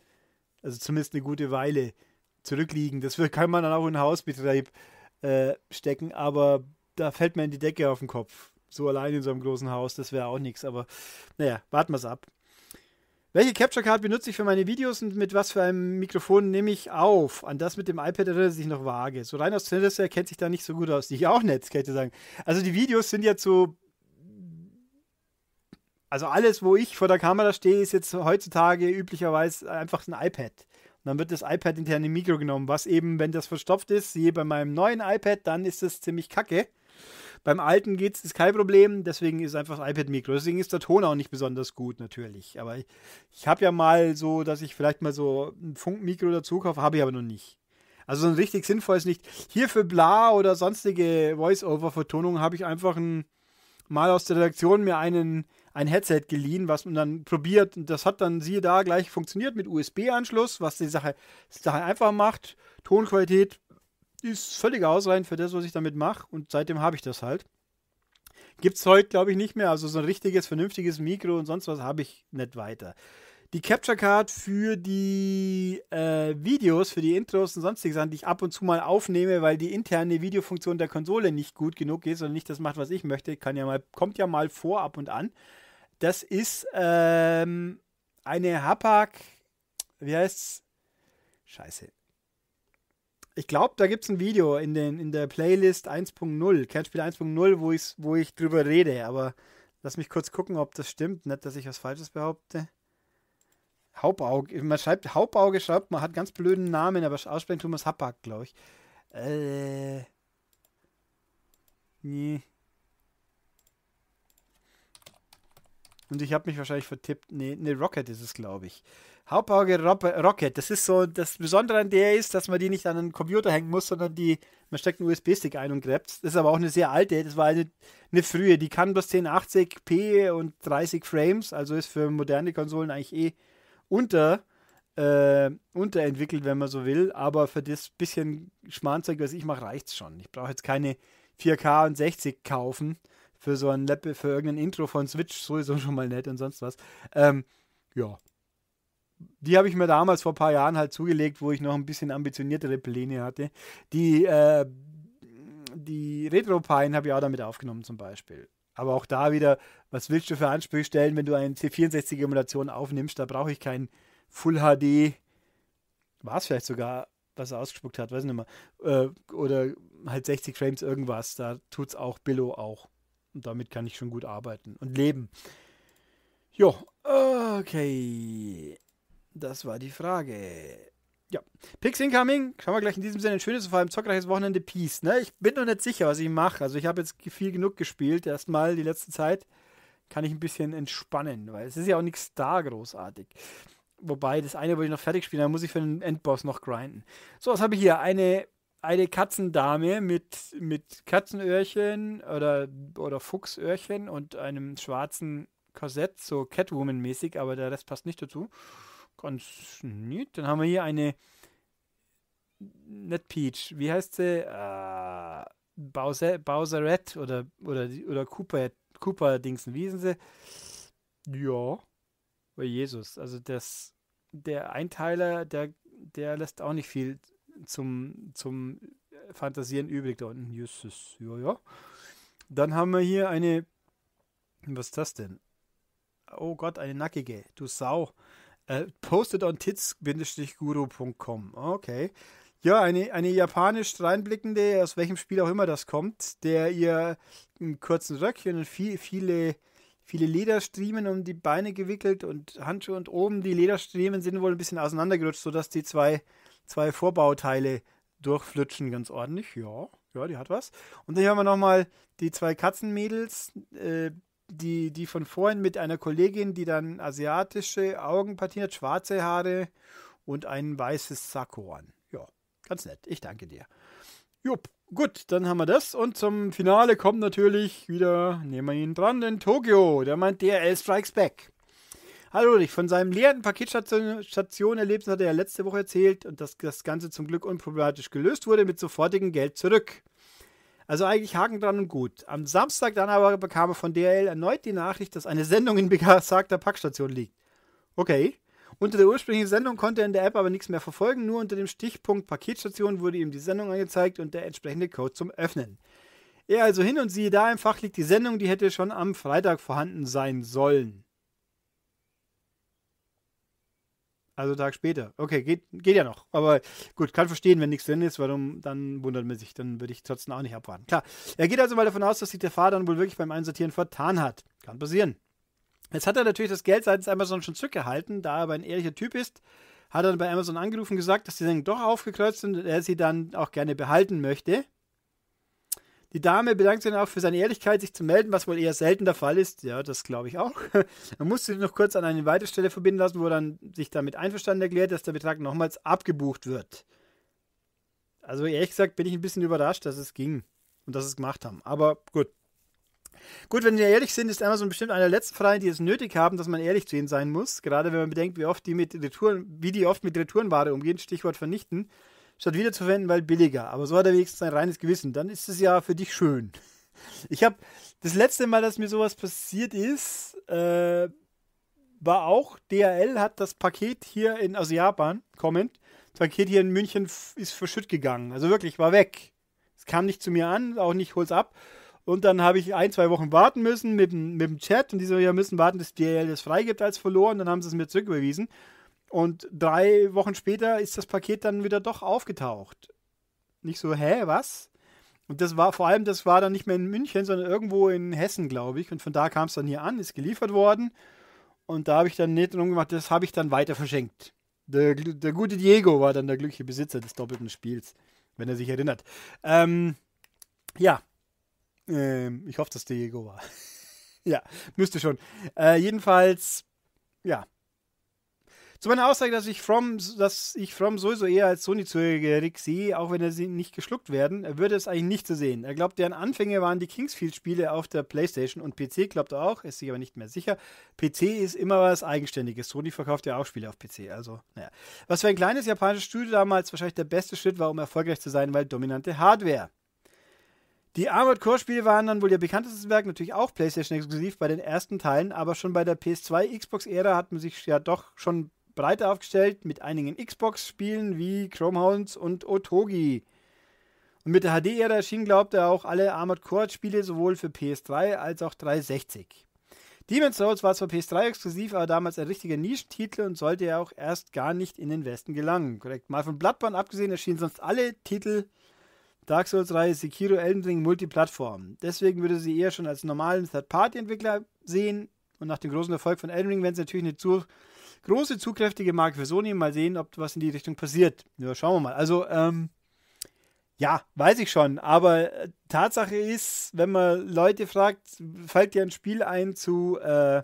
also zumindest eine gute Weile zurückliegen. Das kann man dann auch in den Hausbetrieb äh, stecken, aber da fällt mir in die Decke auf den Kopf. So allein in so einem großen Haus, das wäre auch nichts. Aber naja, warten wir es ab. Welche Capture Card benutze ich für meine Videos und mit was für einem Mikrofon nehme ich auf? An das mit dem iPad erinnert sich noch vage. So rein aus Tennis kennt sich da nicht so gut aus. Ich auch nicht, könnte ich sagen. Also die Videos sind ja zu also alles, wo ich vor der Kamera stehe, ist jetzt heutzutage üblicherweise einfach ein iPad. Und dann wird das iPad interne Mikro genommen, was eben, wenn das verstopft ist, je bei meinem neuen iPad, dann ist das ziemlich kacke. Beim alten geht's, ist kein Problem, deswegen ist einfach das iPad Mikro. Deswegen ist der Ton auch nicht besonders gut, natürlich. Aber ich, ich habe ja mal so, dass ich vielleicht mal so ein Funkmikro dazu kaufe, habe ich aber noch nicht. Also so ein richtig sinnvolles nicht. Hier für bla oder sonstige Voice-Over-Vertonung habe ich einfach ein, mal aus der Redaktion mir einen ein Headset geliehen, was man dann probiert. Und das hat dann, siehe da, gleich funktioniert mit USB-Anschluss, was die Sache, die Sache einfach macht. Tonqualität ist völlig ausreichend für das, was ich damit mache. Und seitdem habe ich das halt. Gibt es heute, glaube ich, nicht mehr. Also so ein richtiges, vernünftiges Mikro und sonst was habe ich nicht weiter. Die Capture Card für die äh, Videos, für die Intros und sonstiges, die ich ab und zu mal aufnehme, weil die interne Videofunktion der Konsole nicht gut genug ist und nicht das macht, was ich möchte, kann ja mal, kommt ja mal vor ab und an. Das ist ähm, eine Hapag, wie heißt's? Scheiße. Ich glaube, da gibt es ein Video in, den, in der Playlist 1.0, Kernspiel 1.0, wo, wo ich drüber rede, aber lass mich kurz gucken, ob das stimmt. Nicht, dass ich was Falsches behaupte. Haupauge, man schreibt Haupauge, schreibt man, hat ganz blöden Namen, aber aussprechen tun wir es Hapag, glaube ich. Äh. Nee. Und ich habe mich wahrscheinlich vertippt. Nee, eine Rocket ist es, glaube ich. Hauptauge äh, Rocket. Das ist so, das Besondere an der ist, dass man die nicht an einen Computer hängen muss, sondern die, man steckt einen USB-Stick ein und gräbt. Das ist aber auch eine sehr alte. Das war eine, eine frühe. Die kann bloß 1080p und 30 Frames. Also ist für moderne Konsolen eigentlich eh unter, äh, unterentwickelt, wenn man so will. Aber für das bisschen Schmarrnzeug, was ich mache, reicht es schon. Ich brauche jetzt keine 4K und 60 kaufen für so ein Leppe, für irgendein Intro von Switch sowieso schon mal nett und sonst was. Ähm, ja. Die habe ich mir damals vor ein paar Jahren halt zugelegt, wo ich noch ein bisschen ambitioniertere Pläne hatte. Die, äh, die Retro-Pine habe ich auch damit aufgenommen zum Beispiel. Aber auch da wieder, was willst du für Ansprüche stellen, wenn du eine C64-Emulation aufnimmst? Da brauche ich kein Full HD. War es vielleicht sogar, was er ausgespuckt hat, weiß ich nicht mehr. Äh, oder halt 60 Frames irgendwas. Da tut es auch Billo auch. Und damit kann ich schon gut arbeiten und hm. leben. Jo, okay. Das war die Frage. Ja, Picks incoming. Schauen wir gleich in diesem Sinne ein schönes, und vor allem zockreiches Wochenende Peace. Ne? Ich bin noch nicht sicher, was ich mache. Also ich habe jetzt viel genug gespielt. Erstmal die letzte Zeit kann ich ein bisschen entspannen, weil es ist ja auch nichts da großartig. Wobei, das eine wollte ich noch fertig spielen, dann muss ich für den Endboss noch grinden. So, was habe ich hier? Eine eine Katzendame mit, mit Katzenöhrchen oder, oder Fuchsöhrchen und einem schwarzen Korsett, so Catwoman-mäßig, aber der Rest passt nicht dazu. Ganz nett. Dann haben wir hier eine, Net Peach, wie heißt sie? Äh, Bowserette oder, oder, oder Cooper, Cooper Dingsen, wie sind sie? Ja, bei oh Jesus. Also das, der Einteiler, der, der lässt auch nicht viel zum, zum äh, Fantasieren übrig da unten. Jesus, ja, ja. Dann haben wir hier eine. Was ist das denn? Oh Gott, eine nackige. Du Sau. Äh, posted on tits-guru.com. Okay. Ja, eine, eine japanisch reinblickende, aus welchem Spiel auch immer das kommt, der ihr einen kurzen Röckchen und viel, viele, viele Lederstriemen um die Beine gewickelt und Handschuhe und oben die Lederstriemen sind wohl ein bisschen auseinandergerutscht, sodass die zwei zwei Vorbauteile durchflutschen, ganz ordentlich. Ja, ja, die hat was. Und dann haben wir nochmal die zwei Katzenmädels, äh, die, die von vorhin mit einer Kollegin, die dann asiatische Augenpartie hat, schwarze Haare und ein weißes Sakko an. Ja, ganz nett. Ich danke dir. Jupp, gut, dann haben wir das. Und zum Finale kommt natürlich wieder, nehmen wir ihn dran, den Tokio. Der meint, DRL Strikes Back. Hallo ich von seinem leeren Paketstation-Erlebnis hat er ja letzte Woche erzählt und dass das Ganze zum Glück unproblematisch gelöst wurde mit sofortigem Geld zurück. Also eigentlich Haken dran und gut. Am Samstag dann aber bekam er von DRL erneut die Nachricht, dass eine Sendung in besagter Packstation liegt. Okay. Unter der ursprünglichen Sendung konnte er in der App aber nichts mehr verfolgen, nur unter dem Stichpunkt Paketstation wurde ihm die Sendung angezeigt und der entsprechende Code zum Öffnen. Er also hin und siehe da, im Fach liegt die Sendung, die hätte schon am Freitag vorhanden sein sollen. Also Tag später. Okay, geht, geht ja noch. Aber gut, kann verstehen, wenn nichts drin ist, warum, dann wundert man sich. Dann würde ich trotzdem auch nicht abwarten. Klar, er geht also mal davon aus, dass sich der Fahrer dann wohl wirklich beim Einsortieren vertan hat. Kann passieren. Jetzt hat er natürlich das Geld seitens Amazon schon zurückgehalten, da er aber ein ehrlicher Typ ist, hat er dann bei Amazon angerufen und gesagt, dass die Sendungen doch aufgekreuzt sind und er sie dann auch gerne behalten möchte. Die Dame bedankt sich auch für seine Ehrlichkeit, sich zu melden, was wohl eher selten der Fall ist. Ja, das glaube ich auch. Man musste sich noch kurz an eine weitere Stelle verbinden lassen, wo er dann sich damit einverstanden erklärt, dass der Betrag nochmals abgebucht wird. Also ehrlich gesagt bin ich ein bisschen überrascht, dass es ging und dass es gemacht haben. Aber gut. Gut, wenn wir ehrlich sind, ist Amazon bestimmt einer der letzten Freien, die es nötig haben, dass man ehrlich zu ihnen sein muss. Gerade wenn man bedenkt, wie oft die mit Retouren, wie die oft mit Retourenware umgehen, Stichwort vernichten statt wiederzuverwenden, weil billiger. Aber so hat er wenigstens sein reines Gewissen. Dann ist es ja für dich schön. Ich habe das letzte Mal, dass mir sowas passiert ist, äh, war auch DHL hat das Paket hier in aus also Japan kommend. Das Paket hier in München ist verschütt gegangen. Also wirklich war weg. Es kam nicht zu mir an, auch nicht hol's ab. Und dann habe ich ein, zwei Wochen warten müssen mit, mit dem Chat und die so, wir müssen warten, bis DHL das freigibt als verloren. Dann haben sie es mir zurücküberwiesen. Und drei Wochen später ist das Paket dann wieder doch aufgetaucht. Nicht so, hä, was? Und das war vor allem, das war dann nicht mehr in München, sondern irgendwo in Hessen, glaube ich. Und von da kam es dann hier an, ist geliefert worden. Und da habe ich dann nicht drum gemacht, das habe ich dann weiter verschenkt. Der, der, gute Diego war dann der glückliche Besitzer des doppelten Spiels, wenn er sich erinnert. Ähm, ja, ähm, ich hoffe, dass Diego war. ja, müsste schon. Äh, jedenfalls, ja, zu meiner Aussage, dass ich From, dass ich From sowieso eher als Sony-Zögerig sehe, auch wenn sie nicht geschluckt werden, würde es eigentlich nicht zu so sehen. Er glaubt, deren Anfänge waren die Kingsfield-Spiele auf der Playstation und PC glaubt er auch, ist sich aber nicht mehr sicher. PC ist immer was Eigenständiges. Sony verkauft ja auch Spiele auf PC, also naja. Was für ein kleines japanisches Studio damals wahrscheinlich der beste Schritt war, um erfolgreich zu sein, weil dominante Hardware. Die Armored Core Spiele waren dann wohl ihr bekanntestes Werk, natürlich auch PlayStation exklusiv bei den ersten Teilen, aber schon bei der PS2 Xbox Ära hat man sich ja doch schon breiter aufgestellt mit einigen Xbox-Spielen wie Chromehounds und Otogi. Und mit der HD-Ära erschienen, glaubt er, auch alle Armored Core-Spiele sowohl für PS3 als auch 360. Demon's Souls war zwar PS3 exklusiv, aber damals ein richtiger Nischentitel und sollte ja auch erst gar nicht in den Westen gelangen. Korrekt. Mal von Bloodborne abgesehen erschienen sonst alle Titel Dark Souls 3, Sekiro, Elden Ring Multiplattform. Deswegen würde sie eher schon als normalen Third-Party-Entwickler sehen und nach dem großen Erfolg von Elden Ring werden sie natürlich eine zu große, zukräftige Marke für Sony. Mal sehen, ob was in die Richtung passiert. Ja, schauen wir mal. Also, ähm, ja, weiß ich schon. Aber äh, Tatsache ist, wenn man Leute fragt, fällt dir ein Spiel ein zu, äh,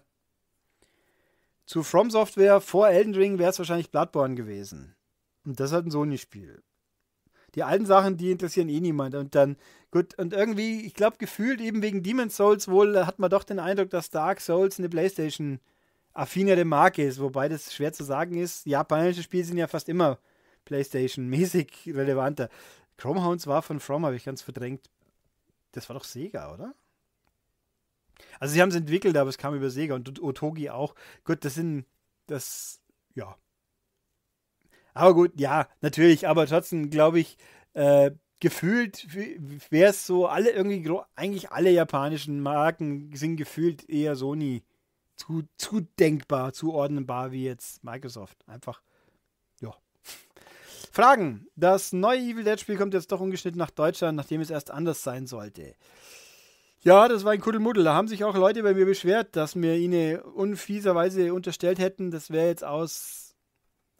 zu From Software vor Elden Ring, wäre es wahrscheinlich Bloodborne gewesen. Und das ist halt ein Sony-Spiel. Die alten Sachen, die interessieren eh niemand. Und dann, gut, und irgendwie, ich glaube, gefühlt eben wegen Demon's Souls wohl, äh, hat man doch den Eindruck, dass Dark Souls eine Playstation- äh, affinere Marke ist, wobei das schwer zu sagen ist. Japanische Spiele sind ja fast immer PlayStation-mäßig relevanter. Chromhounds war von From, habe ich ganz verdrängt. Das war doch Sega, oder? Also sie haben es entwickelt, aber es kam über Sega und Otogi auch. Gut, das sind das ja. Aber gut, ja, natürlich, aber trotzdem glaube ich, äh, gefühlt wäre es so, alle irgendwie eigentlich alle japanischen Marken sind gefühlt eher Sony zu, zu denkbar, zuordnenbar wie jetzt Microsoft. Einfach, ja. Fragen. Das neue Evil Dead Spiel kommt jetzt doch ungeschnitten nach Deutschland, nachdem es erst anders sein sollte. Ja, das war ein Kuddelmuddel. Da haben sich auch Leute bei mir beschwert, dass mir ihnen unfieserweise unterstellt hätten, das wäre jetzt aus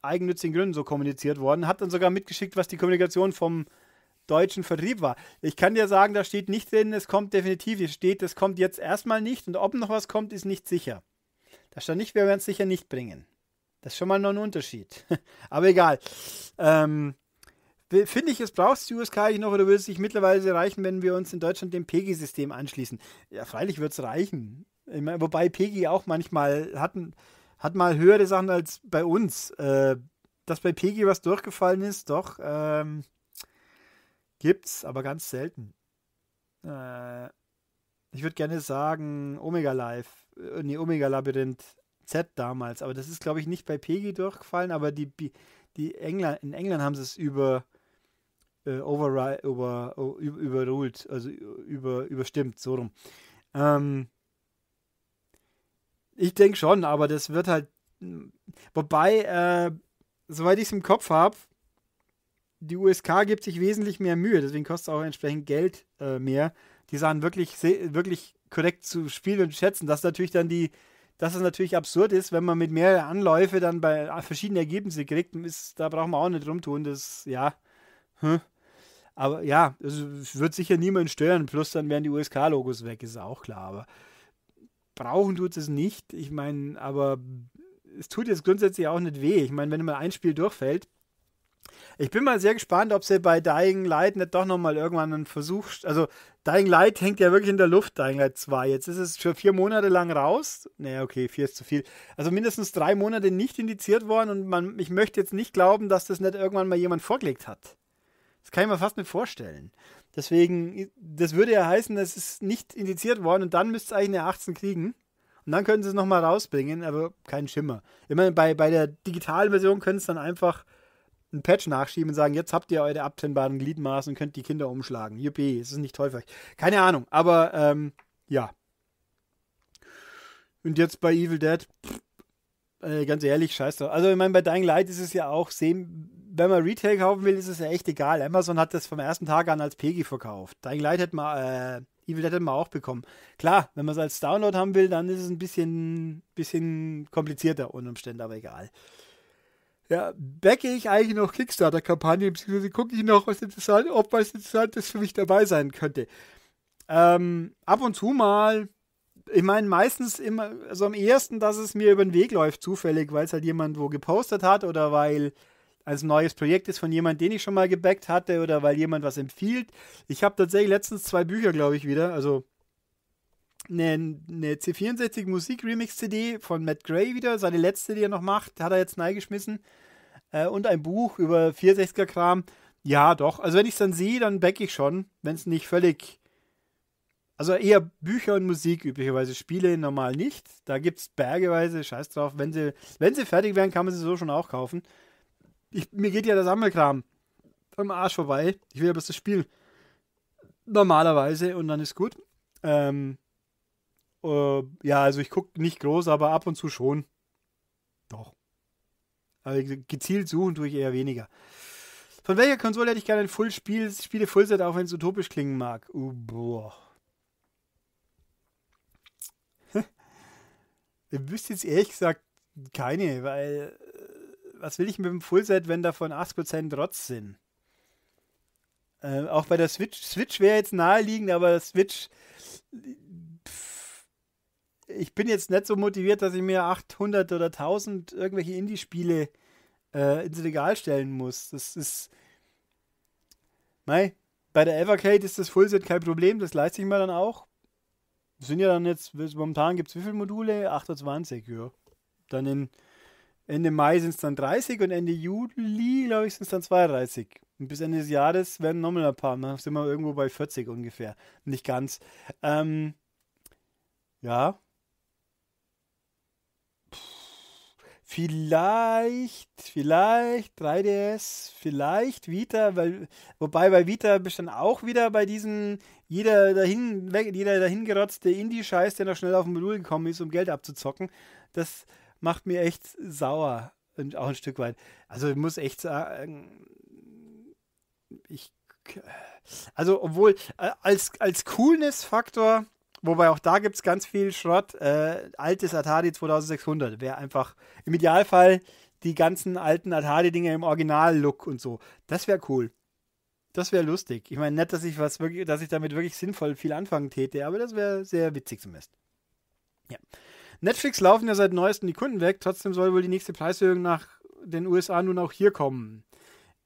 eigennützigen Gründen so kommuniziert worden. Hat dann sogar mitgeschickt, was die Kommunikation vom deutschen Vertrieb war. Ich kann dir sagen, da steht nicht drin, es kommt definitiv. Es steht, es kommt jetzt erstmal nicht und ob noch was kommt, ist nicht sicher. Da stand nicht, wir werden es sicher nicht bringen. Das ist schon mal noch ein Unterschied. Aber egal. Ähm, Finde ich, es brauchst du USK eigentlich noch oder würde es sich mittlerweile reichen, wenn wir uns in Deutschland dem PEGI-System anschließen? Ja, freilich wird es reichen. Meine, wobei PEGI auch manchmal hat, hat mal höhere Sachen als bei uns. Äh, dass bei PEGI was durchgefallen ist, doch, ähm, gibt's, aber ganz selten. Äh, ich würde gerne sagen, Omega Live äh, nee, Omega Labyrinth Z damals, aber das ist, glaube ich, nicht bei Peggy durchgefallen, aber die, die England, in England haben sie es über äh, über, über, überruled, also über, überstimmt, so rum. Ähm, ich denke schon, aber das wird halt. Hm, wobei, äh, soweit ich es im Kopf habe, die USK gibt sich wesentlich mehr Mühe, deswegen kostet es auch entsprechend Geld äh, mehr. Die sahen wirklich, wirklich korrekt zu spielen und schätzen, dass natürlich dann die, dass es natürlich absurd ist, wenn man mit mehreren Anläufe dann bei verschiedenen Ergebnissen kriegt, ist, da braucht man auch nicht rumtun, das, ja, hm. aber ja, es wird sicher niemand stören, plus dann wären die USK-Logos weg, ist auch klar, aber brauchen tut es nicht, ich meine, aber es tut jetzt grundsätzlich auch nicht weh, ich meine, wenn mal ein Spiel durchfällt, ich bin mal sehr gespannt, ob sie bei Dying Light nicht doch nochmal irgendwann einen Versuch, also Dying Light hängt ja wirklich in der Luft, Dying Light 2. Jetzt ist es für vier Monate lang raus. Naja, okay, vier ist zu viel. Also mindestens drei Monate nicht indiziert worden und man, ich möchte jetzt nicht glauben, dass das nicht irgendwann mal jemand vorgelegt hat. Das kann ich mir fast nicht vorstellen. Deswegen, das würde ja heißen, es ist nicht indiziert worden und dann müsste es eigentlich eine 18 kriegen. Und dann können sie es nochmal rausbringen, aber kein Schimmer. Immerhin bei, bei der digitalen Version können es dann einfach einen Patch nachschieben und sagen, jetzt habt ihr eure abtrennbaren Gliedmaßen und könnt die Kinder umschlagen. Juppie, es ist nicht toll für euch. Keine Ahnung, aber ähm, ja. Und jetzt bei Evil Dead, pff, äh, ganz ehrlich, scheiß drauf. Also ich meine, bei Dying Light ist es ja auch, sehen, wenn man Retail kaufen will, ist es ja echt egal. Amazon hat das vom ersten Tag an als PEGI verkauft. Dying Light hätte man, äh, Evil Dead hätte man auch bekommen. Klar, wenn man es als Download haben will, dann ist es ein bisschen, bisschen komplizierter unumständlich, aber egal ja, backe ich eigentlich noch Kickstarter-Kampagne, beziehungsweise gucke ich noch, was interessant, ob was Interessantes für mich dabei sein könnte. Ähm, ab und zu mal, ich meine, meistens immer, also am ersten, dass es mir über den Weg läuft, zufällig, weil es halt jemand wo gepostet hat oder weil als neues Projekt ist von jemandem, den ich schon mal gebackt hatte oder weil jemand was empfiehlt. Ich habe tatsächlich letztens zwei Bücher, glaube ich, wieder, also eine, eine C64 Musik Remix CD von Matt Gray wieder, seine letzte, die er noch macht, hat er jetzt neigeschmissen. Äh, und ein Buch über 64er Kram. Ja, doch. Also wenn ich es dann sehe, dann backe ich schon, wenn es nicht völlig. Also eher Bücher und Musik üblicherweise, Spiele normal nicht. Da gibt es bergeweise, scheiß drauf. Wenn sie, wenn sie fertig werden, kann man sie so schon auch kaufen. Ich, mir geht ja der Sammelkram am Arsch vorbei. Ich will ja bloß das Spiel. Normalerweise und dann ist gut. Ähm, äh, ja, also ich gucke nicht groß, aber ab und zu schon. Doch. Also gezielt suchen tue ich eher weniger. Von welcher Konsole hätte ich gerne ein Full-Spiel, Spiele Fullset, auch wenn es utopisch klingen mag? Uh, boah. ich wüsste jetzt ehrlich gesagt keine, weil äh, was will ich mit dem Fullset, wenn davon 8% Rotz sind? Äh, auch bei der Switch, Switch wäre jetzt naheliegend, aber Switch, ich bin jetzt nicht so motiviert, dass ich mir 800 oder 1000 irgendwelche Indie-Spiele äh, ins Regal stellen muss. Das ist. Nein, bei der Evercade ist das Fullset kein Problem, das leiste ich mir dann auch. Das sind ja dann jetzt, momentan gibt es wie viele Module? 28, ja. Dann in, Ende Mai sind es dann 30 und Ende Juli, glaube ich, sind es dann 32. Und bis Ende des Jahres werden nochmal ein paar. Dann sind wir irgendwo bei 40 ungefähr. Nicht ganz. Ähm, ja, Vielleicht, vielleicht 3DS, vielleicht Vita, weil, wobei bei Vita bist dann auch wieder bei diesem jeder dahin weg, jeder dahingerotzte Indie-Scheiß, der noch schnell auf den Modul gekommen ist, um Geld abzuzocken. Das macht mir echt sauer und auch ein Stück weit. Also ich muss echt sagen, ich, also obwohl äh, als als Coolness-Faktor Wobei auch da gibt es ganz viel Schrott. Äh, altes Atari 2600 wäre einfach im Idealfall die ganzen alten Atari-Dinger im Original-Look und so. Das wäre cool. Das wäre lustig. Ich meine, nett, dass ich was wirklich, dass ich damit wirklich sinnvoll viel anfangen täte, aber das wäre sehr witzig zumindest. Ja. Netflix laufen ja seit neuestem die Kunden weg, trotzdem soll wohl die nächste Preiserhöhung nach den USA nun auch hier kommen.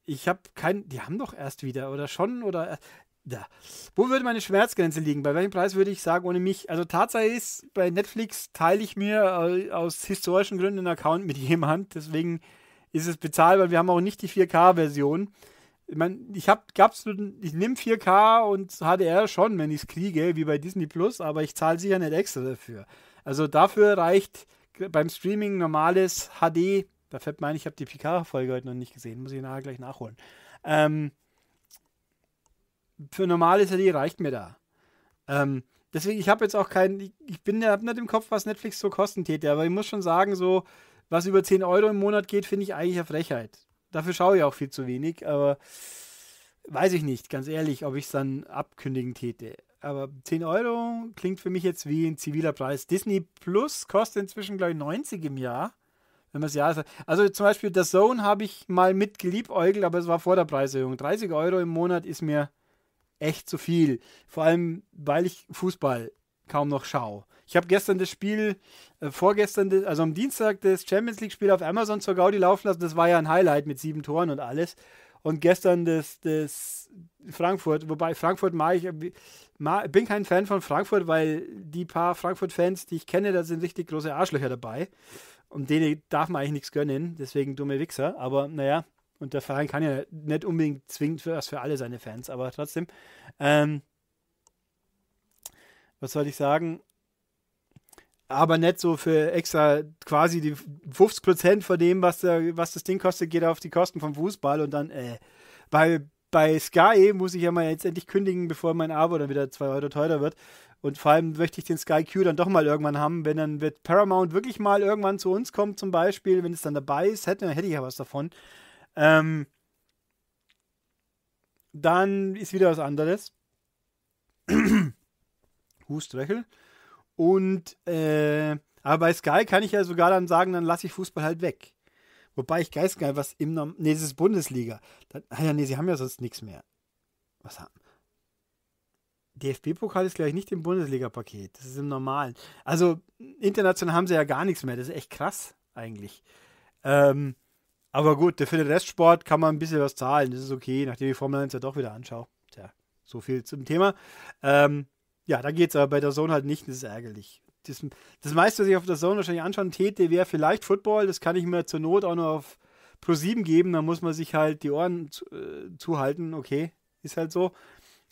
Ich habe kein, die haben doch erst wieder oder schon oder da. Wo würde meine Schmerzgrenze liegen? Bei welchem Preis würde ich sagen, ohne mich? Also Tatsache ist, bei Netflix teile ich mir äh, aus historischen Gründen einen Account mit jemand. Deswegen ist es bezahlbar. Wir haben auch nicht die 4K-Version. Ich meine, ich habe, gab's, ich nehme 4K und HDR schon, wenn ich es kriege, wie bei Disney Plus, aber ich zahle sicher nicht extra dafür. Also dafür reicht beim Streaming normales HD. Da fällt mir ein, ich habe die PK-Folge heute noch nicht gesehen, muss ich nachher gleich nachholen. Ähm, für normale Serie reicht mir da. Ähm, deswegen, ich habe jetzt auch keinen, ich, bin, ich habe nicht im Kopf, was Netflix so kosten täte, aber ich muss schon sagen, so, was über 10 Euro im Monat geht, finde ich eigentlich eine Frechheit. Dafür schaue ich auch viel zu wenig, aber weiß ich nicht, ganz ehrlich, ob ich es dann abkündigen täte. Aber 10 Euro klingt für mich jetzt wie ein ziviler Preis. Disney Plus kostet inzwischen, glaube ich, 90 im Jahr. Wenn man es ja Also zum Beispiel, das Zone habe ich mal mit geliebäugelt, aber es war vor der Preiserhöhung. 30 Euro im Monat ist mir, echt zu viel. Vor allem, weil ich Fußball kaum noch schaue. Ich habe gestern das Spiel, äh, vorgestern, also am Dienstag das Champions League-Spiel auf Amazon zur Gaudi laufen lassen. Das war ja ein Highlight mit sieben Toren und alles. Und gestern das, das Frankfurt, wobei Frankfurt mag ich, äh, bin kein Fan von Frankfurt, weil die paar Frankfurt-Fans, die ich kenne, da sind richtig große Arschlöcher dabei. Und denen darf man eigentlich nichts gönnen, deswegen dumme Wichser. Aber naja, und der Verein kann ja nicht unbedingt zwingend für das für alle seine Fans, aber trotzdem. Ähm, was soll ich sagen? aber nicht so für extra quasi die 50 von dem, was, der, was das Ding kostet, geht auf die Kosten vom Fußball und dann äh, bei, bei Sky muss ich ja mal jetzt endlich kündigen, bevor mein Abo dann wieder zwei Euro teurer wird. Und vor allem möchte ich den Sky Q dann doch mal irgendwann haben, wenn dann wird Paramount wirklich mal irgendwann zu uns kommt zum Beispiel, wenn es dann dabei ist, hätte, hätte ich ja was davon. Ähm, dann ist wieder was anderes. Hustwechsel. Und äh, aber bei Sky kann ich ja sogar dann sagen, dann lasse ich Fußball halt weg. Wobei ich geist gar was im Norm Nee, das ist Bundesliga. Dann, ah ja, nee, sie haben ja sonst nichts mehr. Was haben? DFB-Pokal ist gleich nicht im Bundesliga-Paket. Das ist im Normalen. Also international haben sie ja gar nichts mehr. Das ist echt krass eigentlich. Ähm, aber gut, für den Restsport kann man ein bisschen was zahlen. Das ist okay, nachdem ich Formel 1 ja doch wieder anschaue. Tja, so viel zum Thema. Ähm, ja, da geht es aber bei der Zone halt nicht. Das ist ärgerlich. Das, das meiste, was ich auf der Zone wahrscheinlich anschauen täte, wäre vielleicht Football. Das kann ich mir zur Not auch nur auf Pro 7 geben. Da muss man sich halt die Ohren zu, äh, zuhalten. Okay, ist halt so.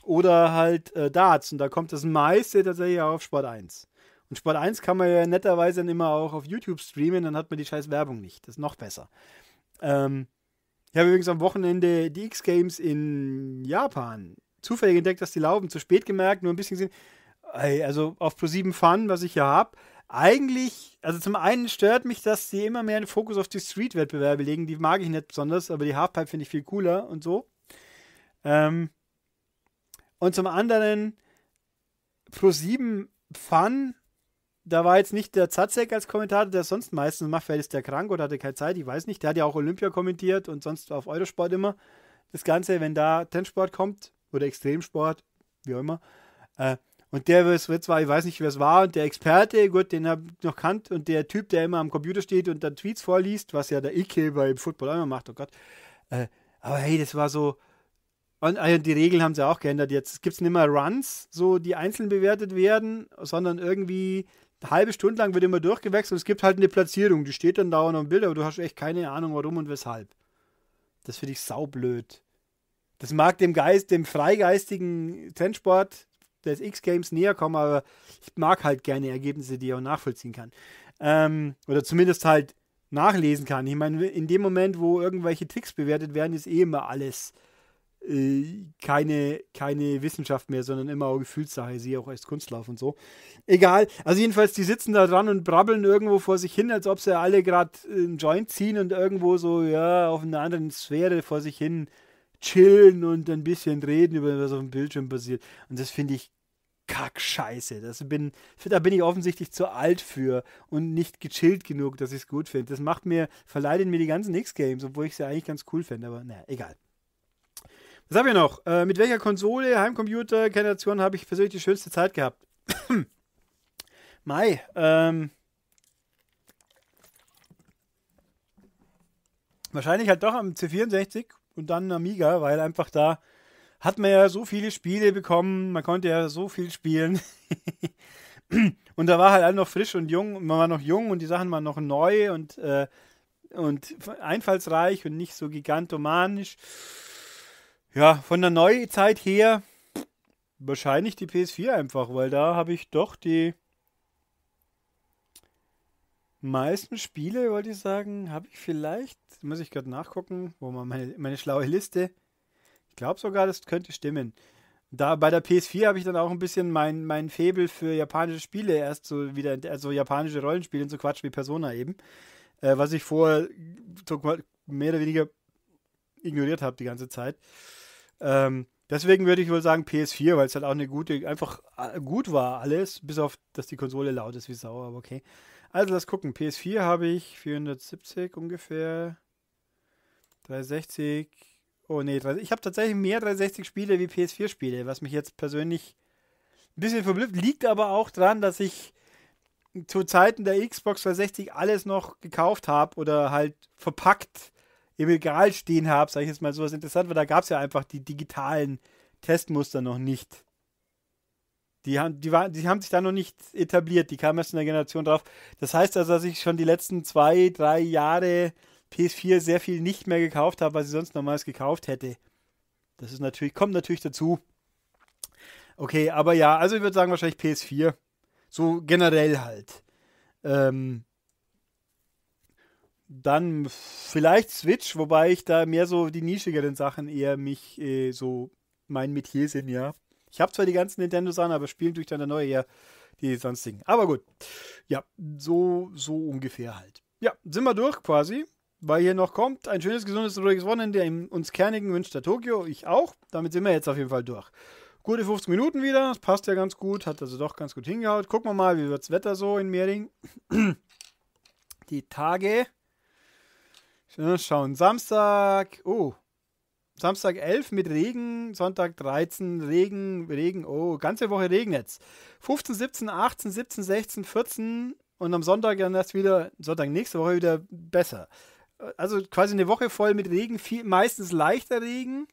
Oder halt äh, Darts. Und da kommt das meiste tatsächlich auch auf Sport 1. Und Sport 1 kann man ja netterweise dann immer auch auf YouTube streamen. Dann hat man die scheiß Werbung nicht. Das ist noch besser. Ähm, ich habe übrigens am Wochenende die X-Games in Japan zufällig entdeckt, dass die laufen. Zu spät gemerkt, nur ein bisschen gesehen. Also auf Pro 7 Fun, was ich hier habe. Eigentlich, also zum einen stört mich, dass sie immer mehr den Fokus auf die Street-Wettbewerbe legen. Die mag ich nicht besonders, aber die Halfpipe finde ich viel cooler und so. Ähm, und zum anderen, Pro 7 Fun da war jetzt nicht der Zatzek als Kommentator, der sonst meistens macht, vielleicht ist der krank oder hatte keine Zeit, ich weiß nicht. Der hat ja auch Olympia kommentiert und sonst auf Eurosport immer. Das Ganze, wenn da Tennissport kommt oder Extremsport, wie auch immer. Äh, und der wird zwar, ich weiß nicht, wer es war, und der Experte, gut, den habe ich noch kannt, und der Typ, der immer am Computer steht und dann Tweets vorliest, was ja der Ike beim Football immer macht, oh Gott. Äh, aber hey, das war so. Und also die Regeln haben sie auch geändert. Jetzt gibt es nicht mehr Runs, so die einzeln bewertet werden, sondern irgendwie halbe Stunde lang wird immer durchgewechselt. und Es gibt halt eine Platzierung, die steht dann dauernd am Bild, aber du hast echt keine Ahnung, warum und weshalb. Das finde ich saublöd. Das mag dem Geist, dem freigeistigen Trendsport des X-Games näher kommen, aber ich mag halt gerne Ergebnisse, die ich auch nachvollziehen kann. Ähm, oder zumindest halt nachlesen kann. Ich meine, in dem Moment, wo irgendwelche Tricks bewertet werden, ist eh immer alles äh, keine, keine Wissenschaft mehr, sondern immer auch Gefühlssache, sie auch als Kunstlauf und so. Egal. Also jedenfalls, die sitzen da dran und brabbeln irgendwo vor sich hin, als ob sie alle gerade äh, einen Joint ziehen und irgendwo so, ja, auf einer anderen Sphäre vor sich hin chillen und ein bisschen reden über was auf dem Bildschirm passiert. Und das finde ich Kackscheiße. Das bin, da bin ich offensichtlich zu alt für und nicht gechillt genug, dass ich es gut finde. Das macht mir, verleidet mir die ganzen X-Games, obwohl ich sie eigentlich ganz cool fände, aber naja, egal. Was haben wir noch? Äh, mit welcher Konsole, Heimcomputer, Generation habe ich persönlich die schönste Zeit gehabt? Mai. Ähm, wahrscheinlich halt doch am C64 und dann Amiga, weil einfach da hat man ja so viele Spiele bekommen, man konnte ja so viel spielen. und da war halt alle noch frisch und jung, man war noch jung und die Sachen waren noch neu und, äh, und einfallsreich und nicht so gigantomanisch. Ja, von der Neuzeit her wahrscheinlich die PS4 einfach, weil da habe ich doch die meisten Spiele, wollte ich sagen, habe ich vielleicht, muss ich gerade nachgucken, wo man meine, meine schlaue Liste. Ich glaube sogar, das könnte stimmen. Da bei der PS4 habe ich dann auch ein bisschen mein, mein Faible für japanische Spiele erst so wieder, also japanische Rollenspiele und so Quatsch wie Persona eben. Äh, was ich vorher mehr oder weniger ignoriert habe die ganze Zeit. Ähm, deswegen würde ich wohl sagen PS4, weil es halt auch eine gute, einfach äh, gut war alles, bis auf, dass die Konsole laut ist wie sauer, aber okay. Also lass gucken. PS4 habe ich 470 ungefähr. 360. Oh nee, ich habe tatsächlich mehr 360-Spiele wie PS4-Spiele, was mich jetzt persönlich ein bisschen verblüfft. Liegt aber auch dran, dass ich zu Zeiten der Xbox 360 alles noch gekauft habe oder halt verpackt im Regal stehen habe, sage ich jetzt mal so was interessant, weil da gab es ja einfach die digitalen Testmuster noch nicht. Die haben, die, waren, die haben sich da noch nicht etabliert, die kamen erst in der Generation drauf. Das heißt also, dass ich schon die letzten zwei, drei Jahre PS4 sehr viel nicht mehr gekauft habe, was ich sonst normals gekauft hätte. Das ist natürlich, kommt natürlich dazu. Okay, aber ja, also ich würde sagen, wahrscheinlich PS4. So generell halt. Ähm, dann vielleicht Switch, wobei ich da mehr so die nischigeren Sachen eher mich äh, so mein Metier sind, ja. Ich habe zwar die ganzen Nintendo-Sachen, aber spielen durch dann der neue eher die sonstigen. Aber gut. Ja, so, so ungefähr halt. Ja, sind wir durch quasi. Weil hier noch kommt ein schönes, gesundes, ruhiges Wochenende. Uns Kernigen wünscht der Tokio. Ich auch. Damit sind wir jetzt auf jeden Fall durch. Gute 15 Minuten wieder. Das passt ja ganz gut. Hat also doch ganz gut hingehaut. Gucken wir mal, wie wird das Wetter so in Mehring. Die Tage. Schauen. Samstag, oh, Samstag 11 mit Regen, Sonntag 13 Regen, Regen, oh, ganze Woche regnet's. 15, 17, 18, 17, 16, 14 und am Sonntag dann erst wieder, Sonntag nächste Woche wieder besser. Also quasi eine Woche voll mit Regen, viel, meistens leichter Regen.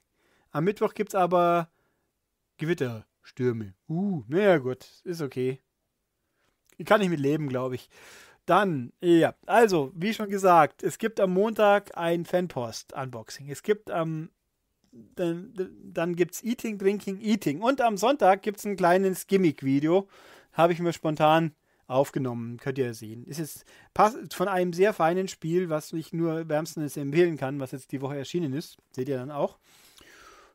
Am Mittwoch gibt es aber Gewitter, Stürme. Uh, naja, gut, ist okay. Ich Kann nicht mit leben, glaube ich. Dann, ja, also, wie schon gesagt, es gibt am Montag ein Fanpost-Unboxing. Es gibt am, ähm, dann, dann gibt es Eating, Drinking, Eating. Und am Sonntag gibt es ein kleines Gimmick-Video. Habe ich mir spontan aufgenommen, könnt ihr sehen. Ist jetzt von einem sehr feinen Spiel, was ich nur wärmstens empfehlen kann, was jetzt die Woche erschienen ist. Seht ihr dann auch.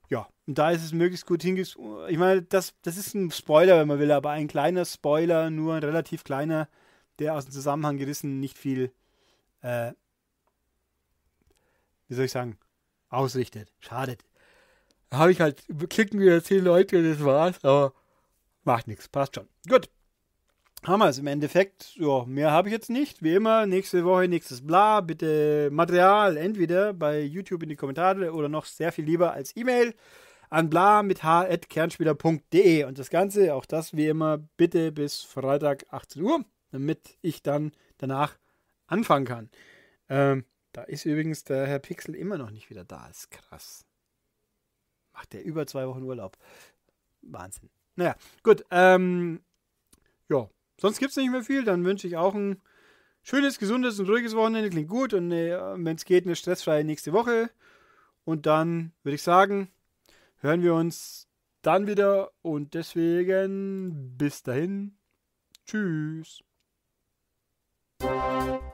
Ja, und da ist es möglichst gut hinge... Ich meine, das, das ist ein Spoiler, wenn man will, aber ein kleiner Spoiler, nur ein relativ kleiner der aus dem Zusammenhang gerissen nicht viel, äh, wie soll ich sagen, ausrichtet, schadet. Da habe ich halt, klicken wieder zehn Leute und das war's, aber macht nichts, passt schon. Gut. Haben wir es im Endeffekt. Ja, mehr habe ich jetzt nicht. Wie immer, nächste Woche, nächstes Bla. Bitte Material entweder bei YouTube in die Kommentare oder noch sehr viel lieber als E-Mail an bla mit h.kernspieler.de. Und das Ganze, auch das wie immer, bitte bis Freitag 18 Uhr damit ich dann danach anfangen kann. Ähm, da ist übrigens der Herr Pixel immer noch nicht wieder da. Das Ist krass. Macht der über zwei Wochen Urlaub. Wahnsinn. Naja, gut. Ähm, ja, sonst gibt es nicht mehr viel. Dann wünsche ich auch ein schönes, gesundes und ruhiges Wochenende. Klingt gut. Und äh, wenn es geht, eine stressfreie nächste Woche. Und dann würde ich sagen, hören wir uns dann wieder. Und deswegen bis dahin. Tschüss. Música